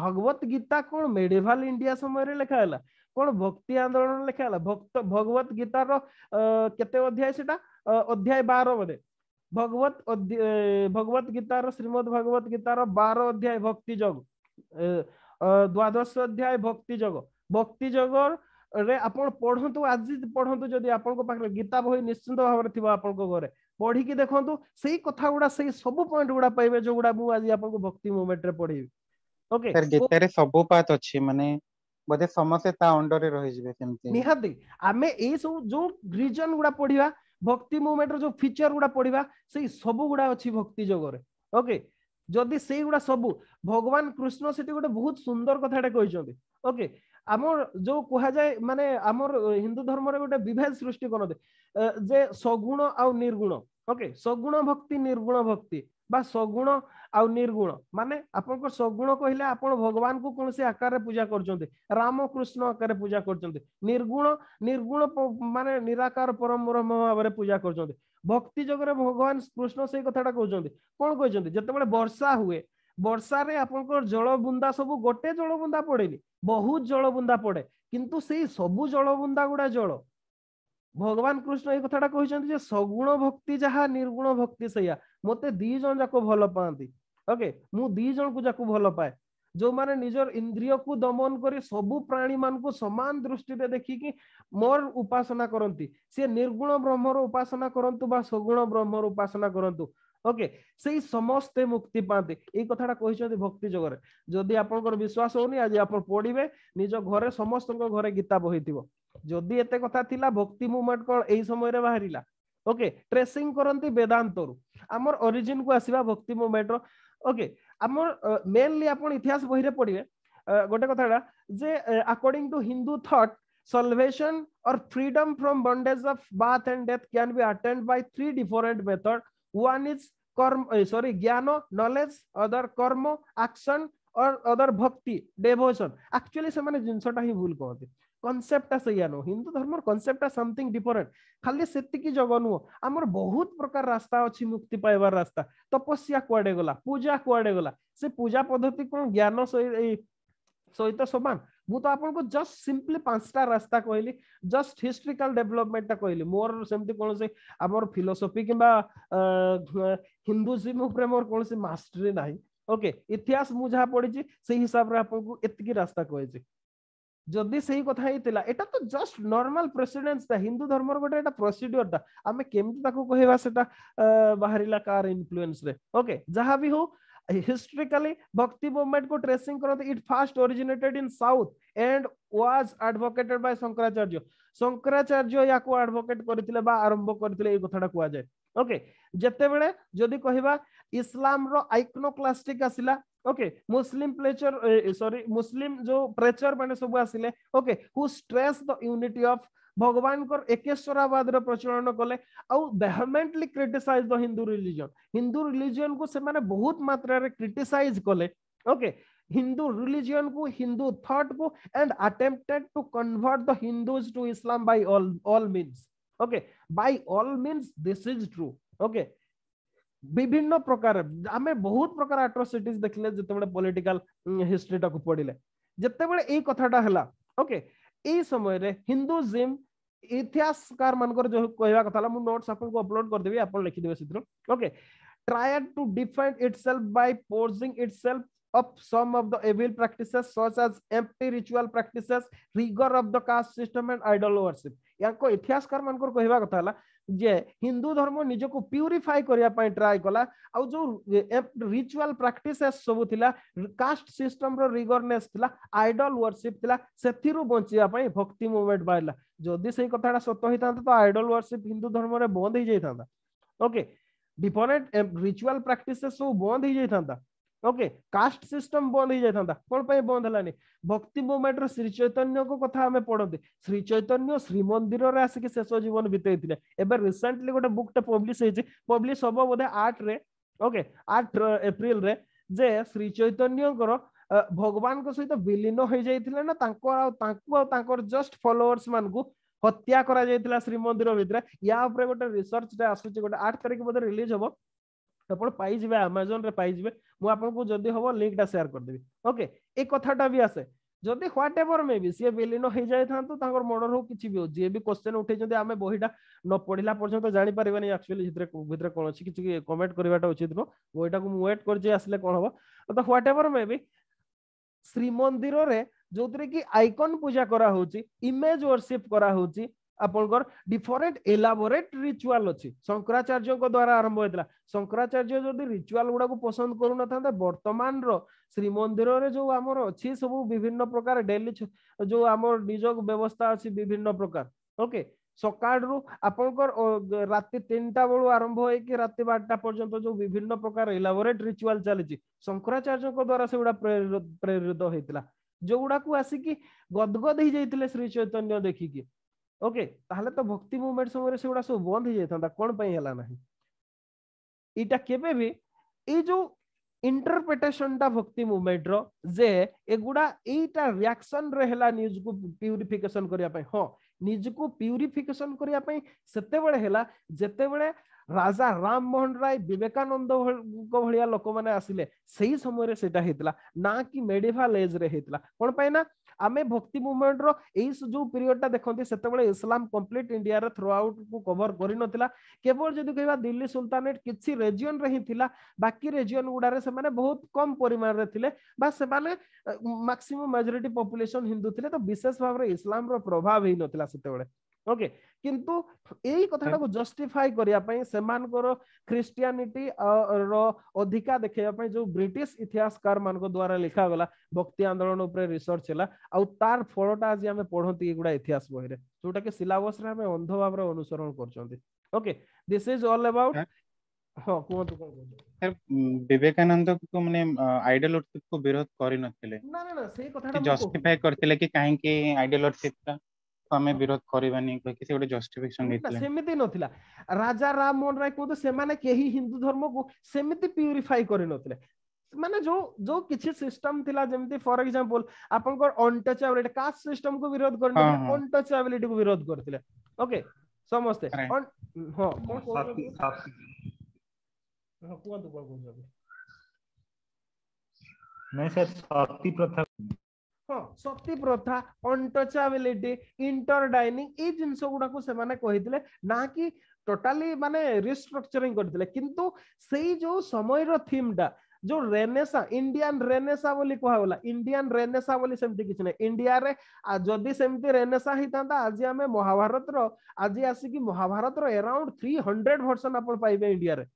S1: ଭଗବତ ଗୀତା କଣ ମେଡିଭାଲ ଇଣ୍ଡିଆ ସମୟରେ ଲେଖା ହେଲା କଣ ଭକ୍ତି ଆନ୍ଦୋଳନ ଲେଖା ହେଲା ଭକ୍ତ ଭଗବତ ଗୀତାର କେତେ ଅଧ୍ୟାୟ ସେଟା ଅଧ୍ୟାୟ ବାର ବୋଧେ ଭଗବତ ଭଗବତ ଗୀତାର ଶ୍ରୀମଦ ଭଗବତ ଗୀତାର ବାର ଅଧ୍ୟାୟ ଭକ୍ତି ଯୋଗ ଦ୍ୱାଦଶ ଅଧ୍ୟାୟ ଭକ୍ତି ଯୋଗ ଭକ୍ତି ଯୋଗର ରେ ଆପଣ ପଢନ୍ତୁ ଆଜି ପଢନ୍ତୁ ଯଦି ଆପଣଙ୍କ ପାଖରେ ଗୀତା ବହି ନିଶ୍ଚିନ୍ତ ଭାବରେ ଥିବ ଆପଣଙ୍କ ଘରେ ପଢିକି ଦେଖନ୍ତୁ ସେଇ କଥା ଗୁଡା ସେଇ ସବୁ ପଏଣ୍ଟ ଗୁଡା ପାଇବେ ଯୋଉ ଗୁଡା ମୁଁ ଆଜି ଆପଣଙ୍କୁ ଭକ୍ତି ରେ ପଢେଇବି ଓକେ ଗୀତାରେ ସବୁ ପାର୍ଟ ଅଛି ମାନେ ବୋଧେ ସମସ୍ତେ ତା ଅଣ୍ଡରେ ରହିଯିବେ ସେମିତି ନିହାତି ଆମେ ଏଇ ସବୁ ଯୋଉ ରିଜନ ଗୁଡା ପଢିବା ଭକ୍ତି ମୁଭମେଣ୍ଟର ଯୋଉ ଫିଚର ଗୁଡା ପଢିବା ସେଇ ସବୁ ଗୁଡା ଅଛି ଭକ୍ତି ଯୋଗରେ ଓକେ ଯଦି ସେଇଗୁଡା ସବୁ ଭଗବାନ କୃଷ୍ଣ ସେଠି ଗୋଟେ ବହୁତ ସୁନ୍ଦର କଥାଟେ କହିଛନ୍ତି ଓକେ ଆମର ଯୋଉ କୁହାଯାଏ ମାନେ ଆମର ହିନ୍ଦୁ ଧର୍ମରେ ଗୋଟେ ବିଭେଦ ସୃଷ୍ଟି କରନ୍ତି ଯେ ସଗୁଣ ଆଉ ନିର୍ଗୁଣ ଓକେ ସଗୁଣ ଭକ୍ତି ନିର୍ଗୁଣ ଭକ୍ତି ବା ସଗୁଣ ଆଉ ନିର୍ଗୁଣ ମାନେ ଆପଣଙ୍କ ସଗୁଣ କହିଲେ ଆପଣ ଭଗବାନଙ୍କୁ କୌଣସି ଆକାରରେ ପୂଜା କରୁଛନ୍ତି ରାମକୃଷ୍ଣ ଆକାରରେ ପୂଜା କରୁଛନ୍ତି ନିର୍ଗୁଣ ନିର୍ଗୁଣ ମାନେ ନିରାକାର ପରମ ବ୍ରହ୍ମ ଭାବରେ ପୂଜା କରୁଛନ୍ତି ଭକ୍ତି ଯୋଗରେ ଭଗବାନ କୃଷ୍ଣ ସେଇ କଥାଟା କହୁଛନ୍ତି କଣ କହିଛନ୍ତି ଯେତେବେଳେ ବର୍ଷା ହୁଏ ବର୍ଷାରେ ଆପଣଙ୍କର ଜଳବୁନ୍ଦା ସବୁ ଗୋଟେ ଜଳବୁନ୍ଦା ପଡେନି ବହୁତ ଜଳବୁନ୍ଦା ପଡେ କିନ୍ତୁ ସେଇ ସବୁ ଜଳବୁନ୍ଦା ଗୁଡା ଜଳ ଭଗବାନ କୃଷ୍ଣ ଏଇ କଥାଟା କହିଛନ୍ତି ଯେ ସଗୁଣ ଭକ୍ତି ଯାହା ନିର୍ଗୁଣ ଭକ୍ତି ସେଇଆ ମତେ ଦି ଜଣ ଯାକ ଭଲ ପାଆନ୍ତି ଓକେ ମୁଁ ଦି ଜଣକୁ ଯାକୁ ଭଲ ପାଏ ଯୋଉମାନେ ନିଜର ଇନ୍ଦ୍ରିୟକୁ ଦମନ କରି ସବୁ ପ୍ରାଣୀମାନଙ୍କୁ ସମାନ ଦୃଷ୍ଟିରେ ଦେଖିକି ମୋର ଉପାସନା କରନ୍ତି ସିଏ ନିର୍ଗୁଣ ବ୍ରହ୍ମର ଉପାସନା କରନ୍ତୁ ବା ସଗୁଣ ବ୍ରହ୍ମର ଉପାସନା କରନ୍ତୁ ଓକେ ସେଇ ସମସ୍ତେ ମୁକ୍ତି ପାଆନ୍ତି ଏଇ କଥାଟା କହିଛନ୍ତି ଭକ୍ତି ଯୋଗରେ ଯଦି ଆପଣଙ୍କର ବିଶ୍ୱାସ ହଉନି ଆଜି ଆପଣ ପଢିବେ ନିଜ ଘରେ ସମସ୍ତଙ୍କ ଘରେ ଗୀତା ବହିଥିବ ଯଦି ଏତେ କଥା ଥିଲା ଭକ୍ତି ମୁଭମେଣ୍ଟ କଣ ଏଇ ସମୟରେ ବାହାରିଲା ଓକେ ଟ୍ରେସିଂ କରନ୍ତି ବେଦାନ୍ତରୁ ଆମର ଅରିଜିନ୍ କୁ ଆସିବା ଭକ୍ତି ମୁଭମେଣ୍ଟର ଓକେ ଆମର ମେନଲି ଆପଣ ଇତିହାସ ବହିରେ ପଢିବେ ଗୋଟେ କଥାଟା ଯେ according to Hindu thought salvation or freedom from bondage of birth and death can be attained by three different methods one is karma sorry jnana knowledge other karma action or other bhakti devotion actually se mane jinso ta hi bhul kahte concept ta seya no hindu dharmar concept ta something different khali setiki jaga nu amar bahut prakar rasta achi mukti paibar rasta tapasya kuade gala puja kuade gala se puja paddhati kon jnana sohi sohita saman ମୁଁ ତ ଆପଣଙ୍କୁ just simply ପାଞ୍ଚଟା ରାସ୍ତା କହିଲି just ହିଷ୍ଟ୍ରିକାଲ ଡେଭଲପମେଣ୍ଟଟା କହିଲି ମୋର ସେମିତି କୌଣସି ଆମର ଫିଲୋସଫି କିମ୍ବା ହିନ୍ଦୁଜିମ୍ ଉପରେ ମୋର କୌଣସି ମାଷ୍ଟରୀ ନାହିଁ ଓକେ ଇତିହାସ ମୁଁ ଯାହା ପଢିଛି ସେଇ ହିସାବରେ ଆପଣଙ୍କୁ ଏତିକି ରାସ୍ତା କହିଛି ଯଦି ସେଇ କଥା ହେଇଥିଲା ଏଟା ତ ଜଷ୍ଟ ନର୍ମାଲ ପ୍ରେସିଡେନ୍ସଟା ହିନ୍ଦୁ ଧର୍ମର ଗୋଟେ ଏଟା ପ୍ରୋସିଡିଓରଟା ଆମେ କେମିତି ତାକୁ କହିବା ସେଟା ବାହାରିଲା କାର ଇନଫ୍ଲୁଏନ୍ସରେ ଓକେ ଯାହା ବି ହଉ हिस्ट्रिकली भक्ति मूवमेंट को ट्रेसिंग करो it first originated in south and was advocated by Shankaracharya Shankaracharya या एडवोकेट करथिले बा आरंभ करथिले ए कथाटा कुआ जाय ओके जेतेबेले जदि कहबा इस्लाम रो आइकोनोक्लास्टिक आसिला okay Muslim preacher sorry Muslim जो प्रेचर माने सब आसिले okay who stress the unity of Bhagwan एकेश्वरवाद रचलन कले vehemently criticise the Hindu religion Hindu religion को से माने बहुत मात्रा रे क्रिटिसाइज कले ओके हिंदू रिलीजन को हिंदू थॉट को and attempted to convert the Hindus to Islam by all all means okay by all means this is true okay विभिन्न प्रकार आमे बहुत प्रकार एट्रोसिटीज देखले जते बड़े पॉलिटिकल हिस्ट्री टाक पढ़िले जते बड़े ए कथाटा हला ओके ए समय रे हिंदूजिम ଇତିହାସକାର ମାନଙ୍କର ଯୋଉ କହିବା କଥା ହେଲା ମୁଁ ନୋଟ୍ସ ଆପଣଙ୍କୁ ଅପଲୋଡ କରିଦେବି ଆପଣ ଲେଖିଦେବେ ସେଥିରୁ okay tried to defend itself by posing itself up some of the evil practices such as empty ritual practices rigor of the caste system and idol worship ୟାଙ୍କ ଇତିହାସକାର ମାନଙ୍କର କହିବା କଥା ହେଲା ଯେ ହିନ୍ଦୁ ଧର୍ମ ନିଜକୁ ପ୍ୟୁରିଫାଇ କରିବା ପାଇଁ ଟ୍ରାଏ କଲା ଆଉ ଯୋଉ ରିଚୁଆଲ ପ୍ରାକ୍ଟିସେସ୍ ସବୁ ଥିଲା କାଷ୍ଟ ସିଷ୍ଟମର ରିଗରନେସ୍ ଥିଲା ଆଇଡଲ ୱାର୍ସିପ ଥିଲା ସେଥିରୁ ବଞ୍ଚିବା ପାଇଁ ଭକ୍ତି ମୁଭମେଣ୍ଟ ବାହାରିଲା ଯଦି ସେଇ କଥାଟା ସତ ହେଇଥାନ୍ତା ତ ଆଇଡଲ ୱର୍ସିପ ହିନ୍ଦୁ ଧର୍ମରେ ବନ୍ଦ ହେଇଯାଇଥାନ୍ତା ଓକେ ଡିଫରେଣ୍ଟ ରିଚୁଆଲ ପ୍ରାକ୍ଟିସେସ ସବୁ ବନ୍ଦ ହେଇଯାଇଥାନ୍ତା ଓକେ କାଷ୍ଟ ସିଷ୍ଟମ ବନ୍ଦ ହେଇଯାଇଥାନ୍ତା କଣ ପାଇଁ ବନ୍ଦ ହେଲାନି ଭକ୍ତି ମୁଭମେଣ୍ଟର ଶ୍ରୀ ଚୈତନ୍ୟଙ୍କ କଥା ଆମେ ପଢନ୍ତି ଶ୍ରୀ ଚୈତନ୍ୟ ଶ୍ରୀମନ୍ଦିରରେ ଆସିକି ଶେଷ ଜୀବନ ବିତେଇଥିଲେ ଏବେ ରିସେଣ୍ଟଲି ଗୋଟେ ବୁକ୍ଟା ପବ୍ଲିଶ ହେଇଛି ପବ୍ଲିଶ ହବ ବୋଧେ ଆଠରେ ଓକେ ଆଠ ଏପ୍ରିଲରେ ଯେ ଶ୍ରୀ ଚୈତନ୍ୟଙ୍କର ଭଗବାନଙ୍କ ସହିତ ବିଲୀନ ହେଇଯାଇଥିଲେ ନା ତାଙ୍କ ଆଉ ତାଙ୍କୁ ଆଉ ତାଙ୍କର ଜଷ୍ଟ ଫଲୋଅର୍ସ ମାନଙ୍କୁ ହତ୍ୟା କରାଯାଇଥିଲା ଶ୍ରୀମନ୍ଦିର ଭିତରେ ୟା ଉପରେ ଗୋଟେ ରିସର୍ଚ୍ଚ ଟେ ଆସୁଛି ଗୋଟେ ଆଠ ତାରିଖ ବୋଧେ ରିଲିଜ ହବ ଆପଣ ପାଇଯିବେ ଆମାଜନରେ ପାଇଯିବେ ମୁଁ ଆପଣଙ୍କୁ ଯଦି ହବ ଲିଙ୍କଟା ସେୟାର କରିଦେବି ଓକେ ଏ କଥାଟା ବି ଆସେ ଯଦି ହ୍ୱାଟ ଏଭର ମେ ବି ସିଏ ବିଲୀନ ହେଇଯାଇଥାନ୍ତୁ ତାଙ୍କର ମର୍ଡର ହଉ କିଛି ବି ହଉ ଯିଏ ବି କ୍ୱେଶ୍ଚେନ୍ ଉଠେଇଛନ୍ତି ଆମେ ବହିଟା ନ ପଢିଲା ପର୍ଯ୍ୟନ୍ତ ଜାଣିପାରିବାନି ଆକ୍ଚୁଆଲି ଭିତରେ ଭିତରେ କ'ଣ ଅଛି କିଛି କମେଣ୍ଟ କରିବାଟା ଉଚିତ ନୁହଁ ବହିଟାକୁ ମୁଁ ୱେଟ୍ କରିଛି ଆସିଲେ କ'ଣ ହବ ତ ହ୍ୱାଟ ଏଭର ମେ ବି ଶ୍ରୀମନ୍ଦିରରେ ଯୋଉଥିରେ କି ଆଇକନ ପୂଜା କରାହଉଛି ଇମେଜ ୱର୍ସିପ କରାହଉଛି ଆପଣଙ୍କର ଡିଫରେଣ୍ଟ ଏଲାବୋରେଟ ରିଚୁଆଲ ଅଛି ଶଙ୍କରାଚାର୍ଯ୍ୟଙ୍କ ଦ୍ୱାରା ଆରମ୍ଭ ହେଇଥିଲା ଶଙ୍କରାଚାର୍ଯ୍ୟ ଯଦି ରିଚୁଆଲ ଗୁଡାକୁ ପସନ୍ଦ କରୁନଥାନ୍ତେ ବର୍ତ୍ତମାନର ଶ୍ରୀମନ୍ଦିରରେ ଯୋଉ ଆମର ଅଛି ସବୁ ବିଭିନ୍ନ ପ୍ରକାର ଡେଲି ଯୋଉ ଆମର ନିଜ ବ୍ୟବସ୍ଥା ଅଛି ବିଭିନ୍ନ ପ୍ରକାର ଓକେ सकाल रु आप रात तीन टा बेलू आरंभ हो रात बारटा पर्यत जो विभिन्न प्रकार इलाबोरेट रिचुआल चली शंकराचार्य द्वारा से गुडा प्रेरित होता जो गुडाक आसिक गदगद हो श्री चैतन्य देखिकी ओके ताहले तो भक्ति मुमेंट समय से गुडा सब बंद होता कौन है इटा के जो इंटरप्रिटेशन टा भक्ति मुमेंट रे एगुडा रियाक्शन रेला न्यूज को प्यूरीफिकेसन करने हाँ ନିଜକୁ ପ୍ୟୁରିଫିକେସନ କରିବା ପାଇଁ ସେତେବେଳେ ହେଲା ଯେତେବେଳେ ରାଜା ରାମମୋହନ ରାୟ ବିବେକାନନ୍ଦଙ୍କ ଭଳିଆ ଲୋକମାନେ ଆସିଲେ ସେଇ ସମୟରେ ସେଇଟା ହେଇଥିଲା ନା କି ମେଡିଭାଲ ଏଜରେ ହେଇଥିଲା କଣ ପାଇଁ ନା ଆମେ ଭକ୍ତି ମୁଭମେଣ୍ଟର ଏଇ ଯୋଉ ପିରିୟଡଟା ଦେଖନ୍ତି ସେତେବେଳେ ଇସଲାମ କମ୍ପ୍ଲିଟ ଇଣ୍ଡିଆର ଥ୍ରୋ ଆଉଟକୁ କଭର କରିନଥିଲା କେବଳ ଯଦି କହିବା ଦିଲ୍ଲୀ ସୁଲତାନେଟ କିଛି ରେଜିଅନରେ ହିଁ ଥିଲା ବାକି ରେଜିଅନ ଗୁଡାରେ ସେମାନେ ବହୁତ କମ ପରିମାଣରେ ଥିଲେ ବା ସେମାନେ ମାକ୍ସିମମ୍ ମେଜରିଟି ପପୁଲେସନ ହିନ୍ଦୁ ଥିଲେ ତ ବିଶେଷ ଭାବରେ ଇସଲାମର ପ୍ରଭାବ ହେଇନଥିଲା ସେତେବେଳେ ଓକେ କିନ୍ତୁ ଏଇ କଥାଟାକୁ ଜଷ୍ଟିଫାଇ କରିବା ପାଇଁ ସେମାନଙ୍କର ଖ୍ରୀଷ୍ଟିଆନିଟି ର ଅଧିକା ଦେଖେଇବା ପାଇଁ ଯୋଉ ବ୍ରିଟିଶ ଇତିହାସକାର ମାନଙ୍କ ଦ୍ଵାରା ଲେଖାଗଲା ଭକ୍ତି ଆନ୍ଦୋଳନ ଉପରେ ରିସର୍ଚ୍ଚ ହେଲା ଆଉ ତାର ଫଳଟା ଆଜି ଆମେ ପଢନ୍ତି ଏଗୁଡା ଇତିହାସ ବହିରେ ଯୋଉଟା କି ସିଲାବସରେ ଆମେ ଅନ୍ଧ ଭାବରେ ଅନୁସରଣ କରୁଛନ୍ତି okay this is all about ହଁ କୁହନ୍ତୁ କଣ କହୁଛନ୍ତି ବିବେକାନନ୍ଦଙ୍କୁ ମାନେ ଆଇଡଲ କୁ ବିରୋଧ କରିନଥିଲେ ନା ନା ସେଇ କଥାଟା ଜଷ୍ଟିଫାଇ କରିଥିଲେ କି କାହିଁକି ଆଇଡଲ ଟା ଆମେ ବିରୋଧ କରିବାନି କହିକି ସେ ଗୋଟେ ଜଷ୍ଟିଫିକେସନ ଦେଇଥିଲେ ସେମିତି ନଥିଲା ରାଜା ରାମ ମୋହନ ରାୟ କୁହନ୍ତୁ ସେମାନେ କେହି ହିନ୍ଦୁ ଧର୍ମକୁ ସେମିତି ପ୍ୟୁରିଫାଇ କରିନଥିଲେ ମାନେ ଯୋଉ ଯୋଉ କିଛି ସିଷ୍ଟମ ଥିଲା ଯେମିତି ଫର ଏକ୍ସାମ୍ପଲ ଆପଣଙ୍କର ଅନଟଚଆବିଲିଟି କାଷ୍ଟ ସିଷ୍ଟମକୁ ବିରୋଧ କରିନଥିଲେ ଅନଟଚଆବିଲିଟିକୁ ବିରୋଧ କରିଥିଲେ ଓକେ ସମସ୍ତେ ହଁ କୁହନ୍ତୁ କଣ କହୁଛନ୍ତି ନାଇଁ ସାର୍ ସତୀ ପ୍ରଥା ହଁ ସତୀ ପ୍ରଥା ଅଣ୍ଟଚାବିଲିଟି ଇଣ୍ଟରଡାଇନିଂ ଏଇ ଜିନିଷ ଗୁଡାକୁ ସେମାନେ କହିଥିଲେ ନା କି ଟୋଟାଲି ମାନେ ରିଷ୍ଟ୍ରକ୍ଚରିଂ କରିଥିଲେ କିନ୍ତୁ ସେଇ ଯୋଉ ସମୟର ଥିମ୍ଟା ଯୋଉ ରେନେସା ଇଣ୍ଡିଆନ ରେନେସା ବୋଲି କୁହାଗଲା ଇଣ୍ଡିଆନ ରେନେସା ବୋଲି ସେମିତି କିଛି ନାହିଁ ଇଣ୍ଡିଆରେ ଯଦି ସେମିତି ରେନେସା ହେଇଥାନ୍ତା ଆଜି ଆମେ ମହାଭାରତର ଆଜି ଆସିକି ମହାଭାରତର ଏରାଉଣ୍ଡ ଥ୍ରୀ ହଣ୍ଡ୍ରେଡ ଭର୍ସନ ଆପଣ ପାଇବେ ଇଣ୍ଡିଆରେ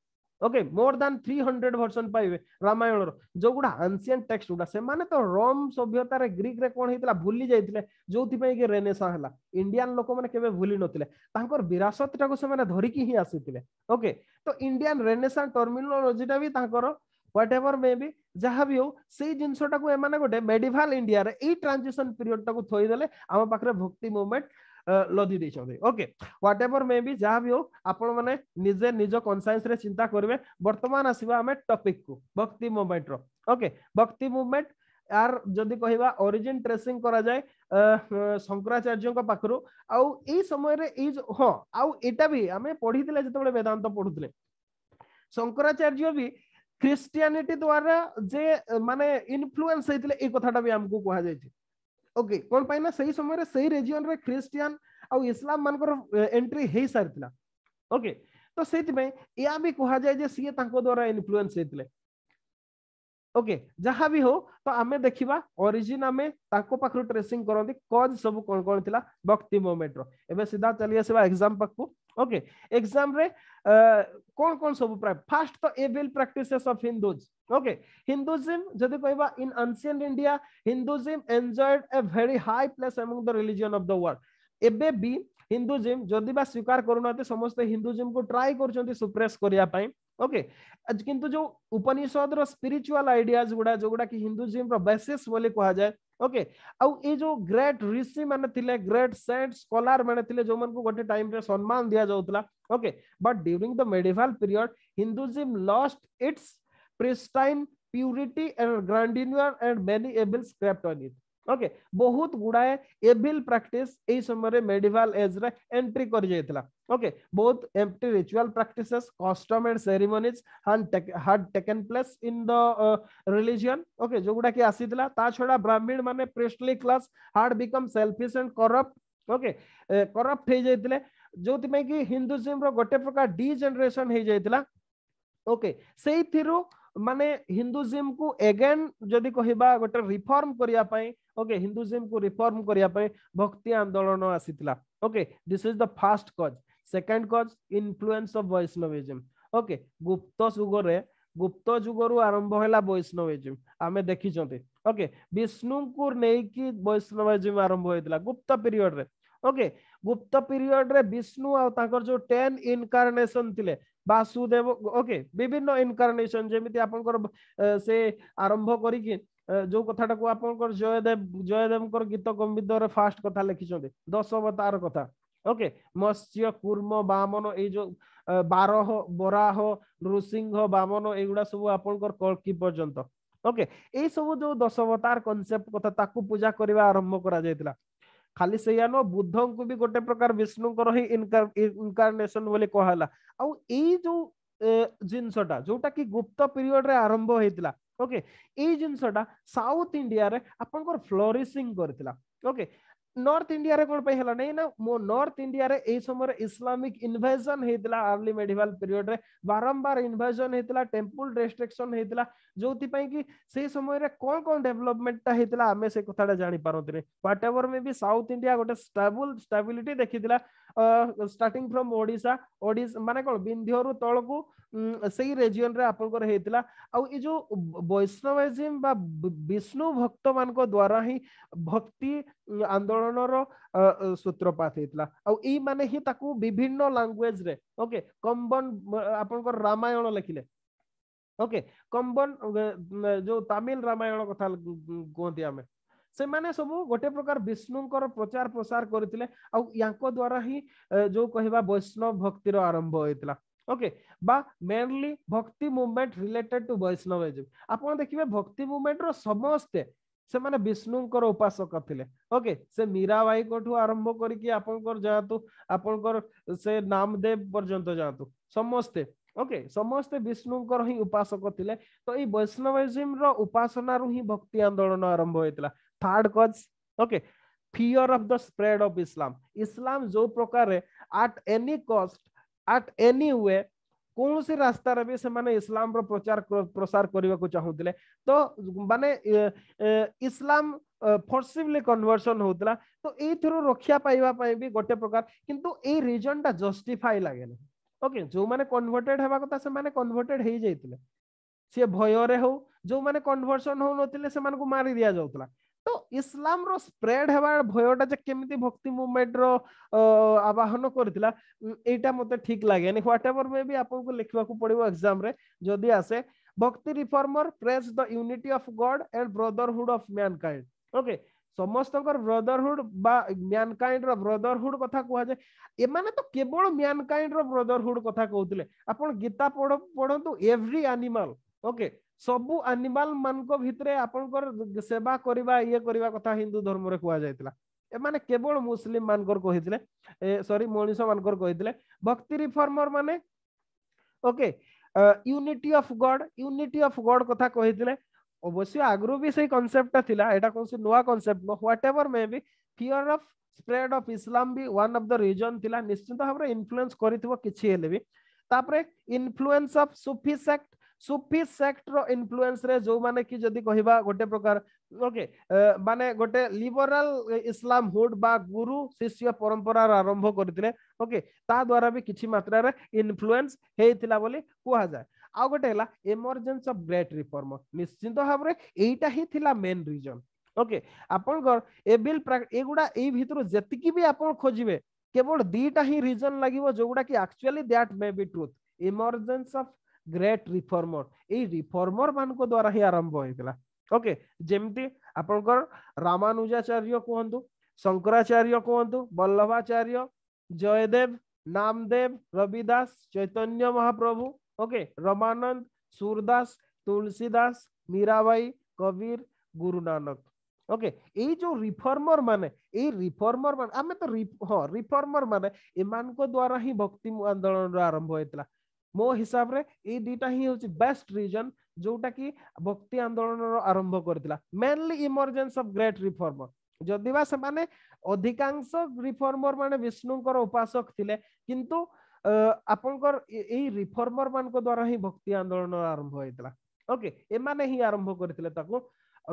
S1: ଓକେ ମୋର ଦାନ ଥ୍ରୀ ହଣ୍ଡ୍ରେଡ ଭର୍ସନ ପାଇବେ ରାମାୟଣର ଯୋଉଗୁଡା ଆନ୍ସିଏଣ୍ଟ ଟେକ୍ସଟ ଗୁଡା ସେମାନେ ତ ରୋମ ସଭ୍ୟତାରେ ଗ୍ରୀକରେ କଣ ହେଇଥିଲା ଭୁଲି ଯାଇଥିଲେ ଯୋଉଥିପାଇଁ କି ରେନେସା ହେଲା ଇଣ୍ଡିଆନ ଲୋକମାନେ କେବେ ଭୁଲି ନଥିଲେ ତାଙ୍କର ବିରାସତଟାକୁ ସେମାନେ ଧରିକି ହିଁ ଆସିଥିଲେ ଓକେ ତ ଇଣ୍ଡିଆନ ରେନେସା ଟର୍ମିନୋଲୋଜିଟା ବି ତାଙ୍କର ହ୍ୱାଟ ଏଭର ମେ ବି ଯାହା ବି ହଉ ସେଇ ଜିନିଷଟାକୁ ଏମାନେ ଗୋଟେ ମେଡିଭାଲ ଇଣ୍ଡିଆରେ ଏଇ ଟ୍ରାନ୍ଜିସନ ପିରିୟଡଟାକୁ ଥୋଇଦେଲେ ଆମ ପାଖରେ ଭକ୍ତି ମୁଭମେଣ୍ଟ ଲଦି ଦେଇଛନ୍ତି okay whatever may be ଯାହା ବି ହଉ ଆପଣମାନେ ନିଜେ ନିଜ କନସାଇନ୍ସରେ ଚିନ୍ତା କରିବେ ବର୍ତ୍ତମାନ ଆସିବା ଆମେ ଟପିକକୁ ଭକ୍ତି ମୁଭମେଣ୍ଟର ଓକେ ଭକ୍ତି ମୁଭମେଣ୍ଟ ୟାର ଯଦି କହିବା ଅରିଜିନ୍ ଟ୍ରେସିଂ କରାଯାଏ ଶଙ୍କରାଚାର୍ଯ୍ୟଙ୍କ ପାଖରୁ ଆଉ ଏଇ ସମୟରେ ଏଇ ହଁ ଆଉ ଏଇଟା ବି ଆମେ ପଢିଥିଲେ ଯେତେବେଳେ ବେଦାନ୍ତ ପଢୁଥିଲେ ଶଙ୍କରାଚାର୍ଯ୍ୟ ବି ଖ୍ରୀଷ୍ଟିଆନିଟି ଦ୍ୱାରା ଯେ ମାନେ ଇନଫ୍ଲୁଏନ୍ସ ହେଇଥିଲେ ଏଇ କଥାଟା ବି ଆମକୁ କୁହାଯାଇଛି ओके कौन पाई ना सही समय सही रीजन रे क्रिश्चियन आ इस्लाम मान कर एंट्री हे सारितला ओके तो सेति में या भी कहा जाए जे सी तांको द्वारा इन्फ्लुएंस हेतले ओके जहां भी हो तो आमे देखिबा ओरिजिन आमे ताको पाखरो ट्रेसिंग करोंदी कॉज सब कोन कोन थिला भक्ति मोमेंट रो एबे सीधा चलिया सेवा एग्जाम पक्को ओके एग्जाम रे कौन कौन सब fast to evil practices of Hindus okay Hinduism जदि कहबा in ancient India Hinduism enjoyed a very high place among the religion of the world एबे बी हिंदूजिम जदि बा स्वीकार करुना ते समस्त हिंदूजिम को ट्राई करचोती सुप्रेस करिया पई ओके आज किंतु जो उपनिषद रो स्पिरिचुअल आइडियाज गुडा जो गुडा कि हिंदूजिम रो बेसिस बोले कहा जाए ओके आउ ए जो ग्रेट ऋषि माने थिले ग्रेट सेंट स्कॉलर माने थिले जो मन को गोटे टाइम रे सम्मान दिया जाउतला okay but during the medieval period Hinduism lost its pristine purity and grandeur and many evils crept on it okay बहुत गुड़ाए एबिल प्रैक्टिस ए समय मेडिवल एज रे एंट्री कर जैतला ओके बहुत empty ritual practices custom and ceremonies हन take had taken place in the religion okay जो गुड़ा के आसीतला ता छोड़ा ब्राह्मण माने priestly class had become selfish and corrupt okay corrupt हो जैतले जोति में कि हिंदूइज्म रो गोटे प्रकार डीजनरेशन हो जैतला ओके सेई थिरु माने हिंदूइज्म को अगेन जदी कहबा गोटे रिफॉर्म करिया पई okay hinduism ko reform kariya pai bhakti andolan asitla okay this is the first cause second cause influence of vaishnavism okay gupta যুগরে গুপ্ত যুগরু আরম্ভ হেলা বৈষ্ণবিজম আমি দেখিছন্তি ওকে বিষ্ণুঙ্কু নেইকি বৈষ্ণবিজম আরম্ভ হয়েছিল গুপ্ত পিরিয়ড রে ওকে গুপ্ত পিরিয়ড রে বিষ্ণু আর তাঙ্কর যে 10 ইনকার্নেশন থিলে বাসুদেব ওকে বিভিন্ন ইনকার্নেশন যেমিতি আপনকর সে আরম্ভ করিকি ଯୋଉ କଥାଟାକୁ ଆପଣଙ୍କର ଜୟଦେବ ଜୟଦେବଙ୍କର ଗୀତ ଗୋବିନ୍ଦରେ ଫାଷ୍ଟ କଥା ଲେଖିଛନ୍ତି ଦଶ ଅବତାର କଥା ଓକେ ମତ୍ସ୍ୟ କୁର୍ମ ବାମନ ଏଇ ଯୋଉ ବାରହ ବରାହ ନୃସିଂହ ବାମନ ଏଇଗୁଡା ସବୁ ଆପଣଙ୍କର କଳ୍କି ପର୍ଯ୍ୟନ୍ତ ଓକେ ଏଇ ସବୁ ଯୋଉ ଦଶ ଅବତାର କନସେପ୍ଟ କଥା ତାକୁ ପୂଜା କରିବା ଆରମ୍ଭ କରାଯାଇଥିଲା ଖାଲି ସେଇଆ ନୁହଁ ବୁଦ୍ଧଙ୍କୁ ବି ଗୋଟେ ପ୍ରକାର ବିଷ୍ଣୁଙ୍କର ହିଁ ଇନକାର୍ନେସନ ବୋଲି କୁହାହେଲା ଆଉ ଏଇ ଯୋଉ ଜିନିଷଟା ଯୋଉଟା କି ଗୁପ୍ତ ପିରିୟଡରେ ଆରମ୍ଭ ହେଇଥିଲା ओके ये जिंसटा साउथ इंडिया रे आपनकर फ्लोरिशिंग करथिला ओके नॉर्थ इंडिया रे कोन पई हला नै ना मो नॉर्थ इंडिया रे ए समय रे इस्लामिक इन्वेजन हेतला अर्ली मेडिवल पीरियड रे बारंबार इन्वेजन हेतला टेंपल रेस्ट्रिक्शन हेतला जोति पई कि से समय रे कोन कोन डेवलपमेंट ता हेतला हमें से कथा जानि पारंतरे whatever may be south India गोटे स्टेबल स्टेबिलिटी देखिदिला स्टार्टिंग फ्रॉम ओडिसा ओडिस माने कोन बिंध्योरु तळकू ସେଇ ରେଜିଅନରେ ଆପଣଙ୍କର ହେଇଥିଲା ଆଉ ଏ ଯୋଉ ବୈଷ୍ଣବିଜିମ ବା ବିଷ୍ଣୁ ଭକ୍ତମାନଙ୍କ ଦ୍ୱାରା ହିଁ ଭକ୍ତି ଆନ୍ଦୋଳନର ସୂତ୍ରପାତ ହେଇଥିଲା ଆଉ ଏଇମାନେ ହିଁ ତାକୁ ବିଭିନ୍ନ ଲାଙ୍ଗୁଏଜରେ ଓକେ କମ୍ବନ ଆପଣଙ୍କର ରାମାୟଣ ଲେଖିଲେ ଓକେ କମ୍ବନ ଯୋଉ ତାମିଲ ରାମାୟଣ କଥା କୁହନ୍ତି ଆମେ ସେମାନେ ସବୁ ଗୋଟେ ପ୍ରକାର ବିଷ୍ଣୁଙ୍କର ପ୍ରଚାର ପ୍ରସାର କରିଥିଲେ ଆଉ ୟାଙ୍କ ଦ୍ୱାରା ହିଁ ଯୋଉ କହିବା ବୈଷ୍ଣବ ଭକ୍ତିର ଆରମ୍ଭ ହେଇଥିଲା ওকে বা ମେନଲି ଭକ୍ତି ମୁଭମେଣ୍ଟ ରିଲେଟେଡ୍ ଟୁ ବୈଷ୍ଣବିଜମ ଆପଣ ଦେଖିବେ ଭକ୍ତି ମୁଭମେଣ୍ଟର ସମସ୍ତେ ସେମାନେ ବିଷ୍ଣୁଙ୍କର ଉପାସକ ଥିଲେ ଓକେ ସେ ମୀରାବାଇଙ୍କଠୁ ଆରମ୍ଭ କରିକି ଆପଣଙ୍କର ଯାଆନ୍ତୁ ଆପଣଙ୍କର ସେ ନାମଦେବ ପର୍ଯ୍ୟନ୍ତ ଯାଆନ୍ତୁ ସମସ୍ତେ ଓକେ ସମସ୍ତେ ବିଷ୍ଣୁଙ୍କର ହିଁ ଉପାସକ ଥିଲେ ତ ଏଇ ବୈଷ୍ଣବିଜମର ଉପାସନାରୁ ହିଁ ଭକ୍ତି ଆନ୍ଦୋଳନ ଆରମ୍ଭ ହୋଇଥିଲା third cause okay fear of the spread of Islam Islam ଯୋଉ ପ୍ରକାରେ at any cost at any way କୌଣସି ରାସ୍ତାରେ ବି ସେମାନେ ଇସଲାମର ପ୍ରଚାର ପ୍ରସାର କରିବାକୁ ଚାହୁଁଥିଲେ ତ ମାନେ ଇସଲାମ ଫୋର୍ସିଭଲି କନଭର୍ସନ ହଉଥିଲା ତ ଏଇଥିରୁ ରକ୍ଷା ପାଇବା ପାଇଁ ବି ଗୋଟେ ପ୍ରକାର କିନ୍ତୁ ଏଇ ରିଜନଟା ଜଷ୍ଟିଫାଇ ଲାଗେନି ଓକେ ଯୋଉମାନେ କନଭର୍ଟେଡ୍ ହେବା କଥା ସେମାନେ କନଭର୍ଟେଡ୍ ହେଇଯାଇଥିଲେ ସିଏ ଭୟରେ ହଉ ଯୋଉମାନେ କନଭର୍ସନ ହଉନଥିଲେ ସେମାନଙ୍କୁ ମାରି ଦିଆଯାଉଥିଲା ତ ଇସଲାମର ସ୍ପ୍ରେଡ୍ ହେବା ଭୟଟା ଯେ କେମିତି ଭକ୍ତି ମୁଭମେଣ୍ଟର ଆବାହନ କରିଥିଲା ଏଇଟା ମୋତେ ଠିକ ଲାଗେନି ହ୍ୱାଟ ଏଭର ମେ ବି ଆପଣଙ୍କୁ ଲେଖିବାକୁ ପଡିବ ଏକ୍ଜାମରେ ଯଦି ଆସେ Bhakti reformer stress the unity of God and brotherhood mankind okay ସମସ୍ତଙ୍କର ବ୍ରଦରହୁଡ୍ ବା ମ୍ୟାନକାଇଣ୍ଡର ବ୍ରଦରହୁଡ୍ କଥା କୁହାଯାଏ ଏମାନେ ତ କେବଳ ମ୍ୟାନକାଇଣ୍ଡର ବ୍ରଦରହୁଡ୍ କଥା କହୁଥିଲେ ଆପଣ ଗୀତା ପଢ଼ ପଢନ୍ତୁ ଏଭ୍ରି ଆନିମାଲ ଓକେ ସବୁ ଆନିମାଲ ମାନଙ୍କ ଭିତରେ ଆପଣଙ୍କର ସେବା କରିବା ଇଏ କରିବା କଥା ହିନ୍ଦୁ ଧର୍ମରେ କୁହାଯାଇଥିଲା ଏମାନେ କେବଳ ମୁସଲିମ ମାନଙ୍କର କହିଥିଲେ ସରି ମଣିଷ ମାନଙ୍କର କହିଥିଲେ ଭକ୍ତି ରିଫର୍ମର ମାନେ okay unity of God unity of God କଥା କହିଥିଲେ ଅବଶ୍ୟ ଆଗରୁ ବି ସେଇ କନସେପ୍ଟଟା ଥିଲା ଏଇଟା କୌଣସି ନୂଆ କନସେପ୍ଟ ନୁହଁ whatever may be fear of spread of Islam ବି ୱାନ୍ ଅଫ ଦ ରିଜନ୍ ଥିଲା ନିଶ୍ଚିନ୍ତ ଭାବରେ ଇନଫ୍ଲୁଏନ୍ସ କରିଥିବ କିଛି ହେଲେ ବି ତାପରେ influence of Sufi sect Sufi sector influence रे जो माने कि जदि कहबा गोटे प्रकार ओके माने गोटे लिबरल इस्लाम हुड बा गुरु शिष्य परंपरा आरंभ करथिले ओके ता द्वारा भी किछि मात्रा रे इन्फ्लुएंस हेतिला बोली कुहा जाय आ गोटे हला इमर्जेंस ऑफ ग्रेट रिफॉर्म निश्चित भाव रे एटा ही थिला मेन रीजन ओके आपन एबिल एगुडा ए भितरु जतिकी भी आपन खोजिबे केवल दीटा ही रीजन लागिवो जोगुडा कि actually that may be truth emergence of great reformer यही रिफर्मर मान द्वारा ही आरंभ होता ओके जमी आप रामानुजाचार्य कहतु शंकराचार्य कहतु बल्लभाचार्य जयदेव नामदेव रविदास चैतन्य महाप्रभु ओके रमानंद सूरदास तुलसीदास मीराबाई कबीर गुरु नानक ओके ये जो रिफर्मर मान यमर मान आम तो रिफ, हाँ रिफर्मर मान को द्वारा ही भक्ति आंदोलन आरंभ होता है ମୋ ହିସାବରେ ଏଇ ଦୁଇଟା ହିଁ ହେଉଛି ବେଷ୍ଟ ରିଜନ ଯୋଉଟା କି ଭକ୍ତି ଆନ୍ଦୋଳନର ଆରମ୍ଭ କରିଥିଲା mainly emergence of great reformer ଯଦି ବା ସେମାନେ ଅଧିକାଂଶ ରିଫର୍ମର ମାନେ ବିଷ୍ଣୁଙ୍କର ଉପାସକ ଥିଲେ କିନ୍ତୁ ଆପଣଙ୍କର ଏଇ ରିଫର୍ମର ମାନଙ୍କ ଦ୍ୱାରା ହିଁ ଭକ୍ତି ଆନ୍ଦୋଳନ ଆରମ୍ଭ ହେଇଥିଲା ଓକେ ଏମାନେ ହିଁ ଆରମ୍ଭ କରିଥିଲେ ତାକୁ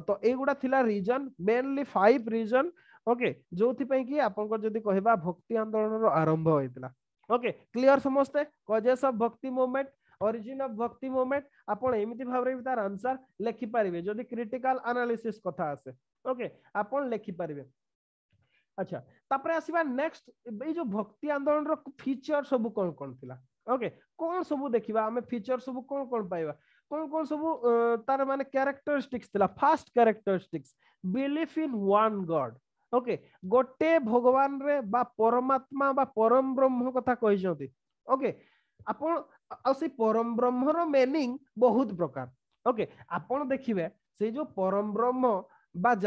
S1: ତ ଏଇଗୁଡା ଥିଲା reason mainly five reason okay ଯୋଉଥିପାଇଁ କି ଆପଣଙ୍କର ଯଦି କହିବା ଭକ୍ତି ଆନ୍ଦୋଳନର ଆରମ୍ଭ ହେଇଥିଲା ओके क्लियर समस्ते causes of Bhakti movement origin of Bhakti movement आपण एमिति भाबरे तार आंसर लेखि पारिबे जदि क्रिटिकल एनालिसिस कथा आसे ओके आपण लेखि पारिबे अच्छा तापर आसीबा नेक्स्ट ई जो भक्ति आंदोलन रो फीचर सब कोन कोन थिला ओके कोन सब देखिबा हमें फीचर सब कोन कोन पाइबा कोन कोन सब तार माने कैरेक्टरिस्टिक्स थिला first characteristics belief in one God okay ଗୋଟେ ଭଗବାନରେ ବା ପରମାତ୍ମା ବା ପରମ ବ୍ରହ୍ମ କଥା କହିଛନ୍ତି ଓକେ ଆପଣ ଆଉ ସେଇ ପରମ ବ୍ରହ୍ମର ମିନିଂ ବହୁତ ପ୍ରକାର ଓକେ ଆପଣ ଦେଖିବେ ସେଇ ଯୋଉ ପରମ ବ୍ରହ୍ମ ବା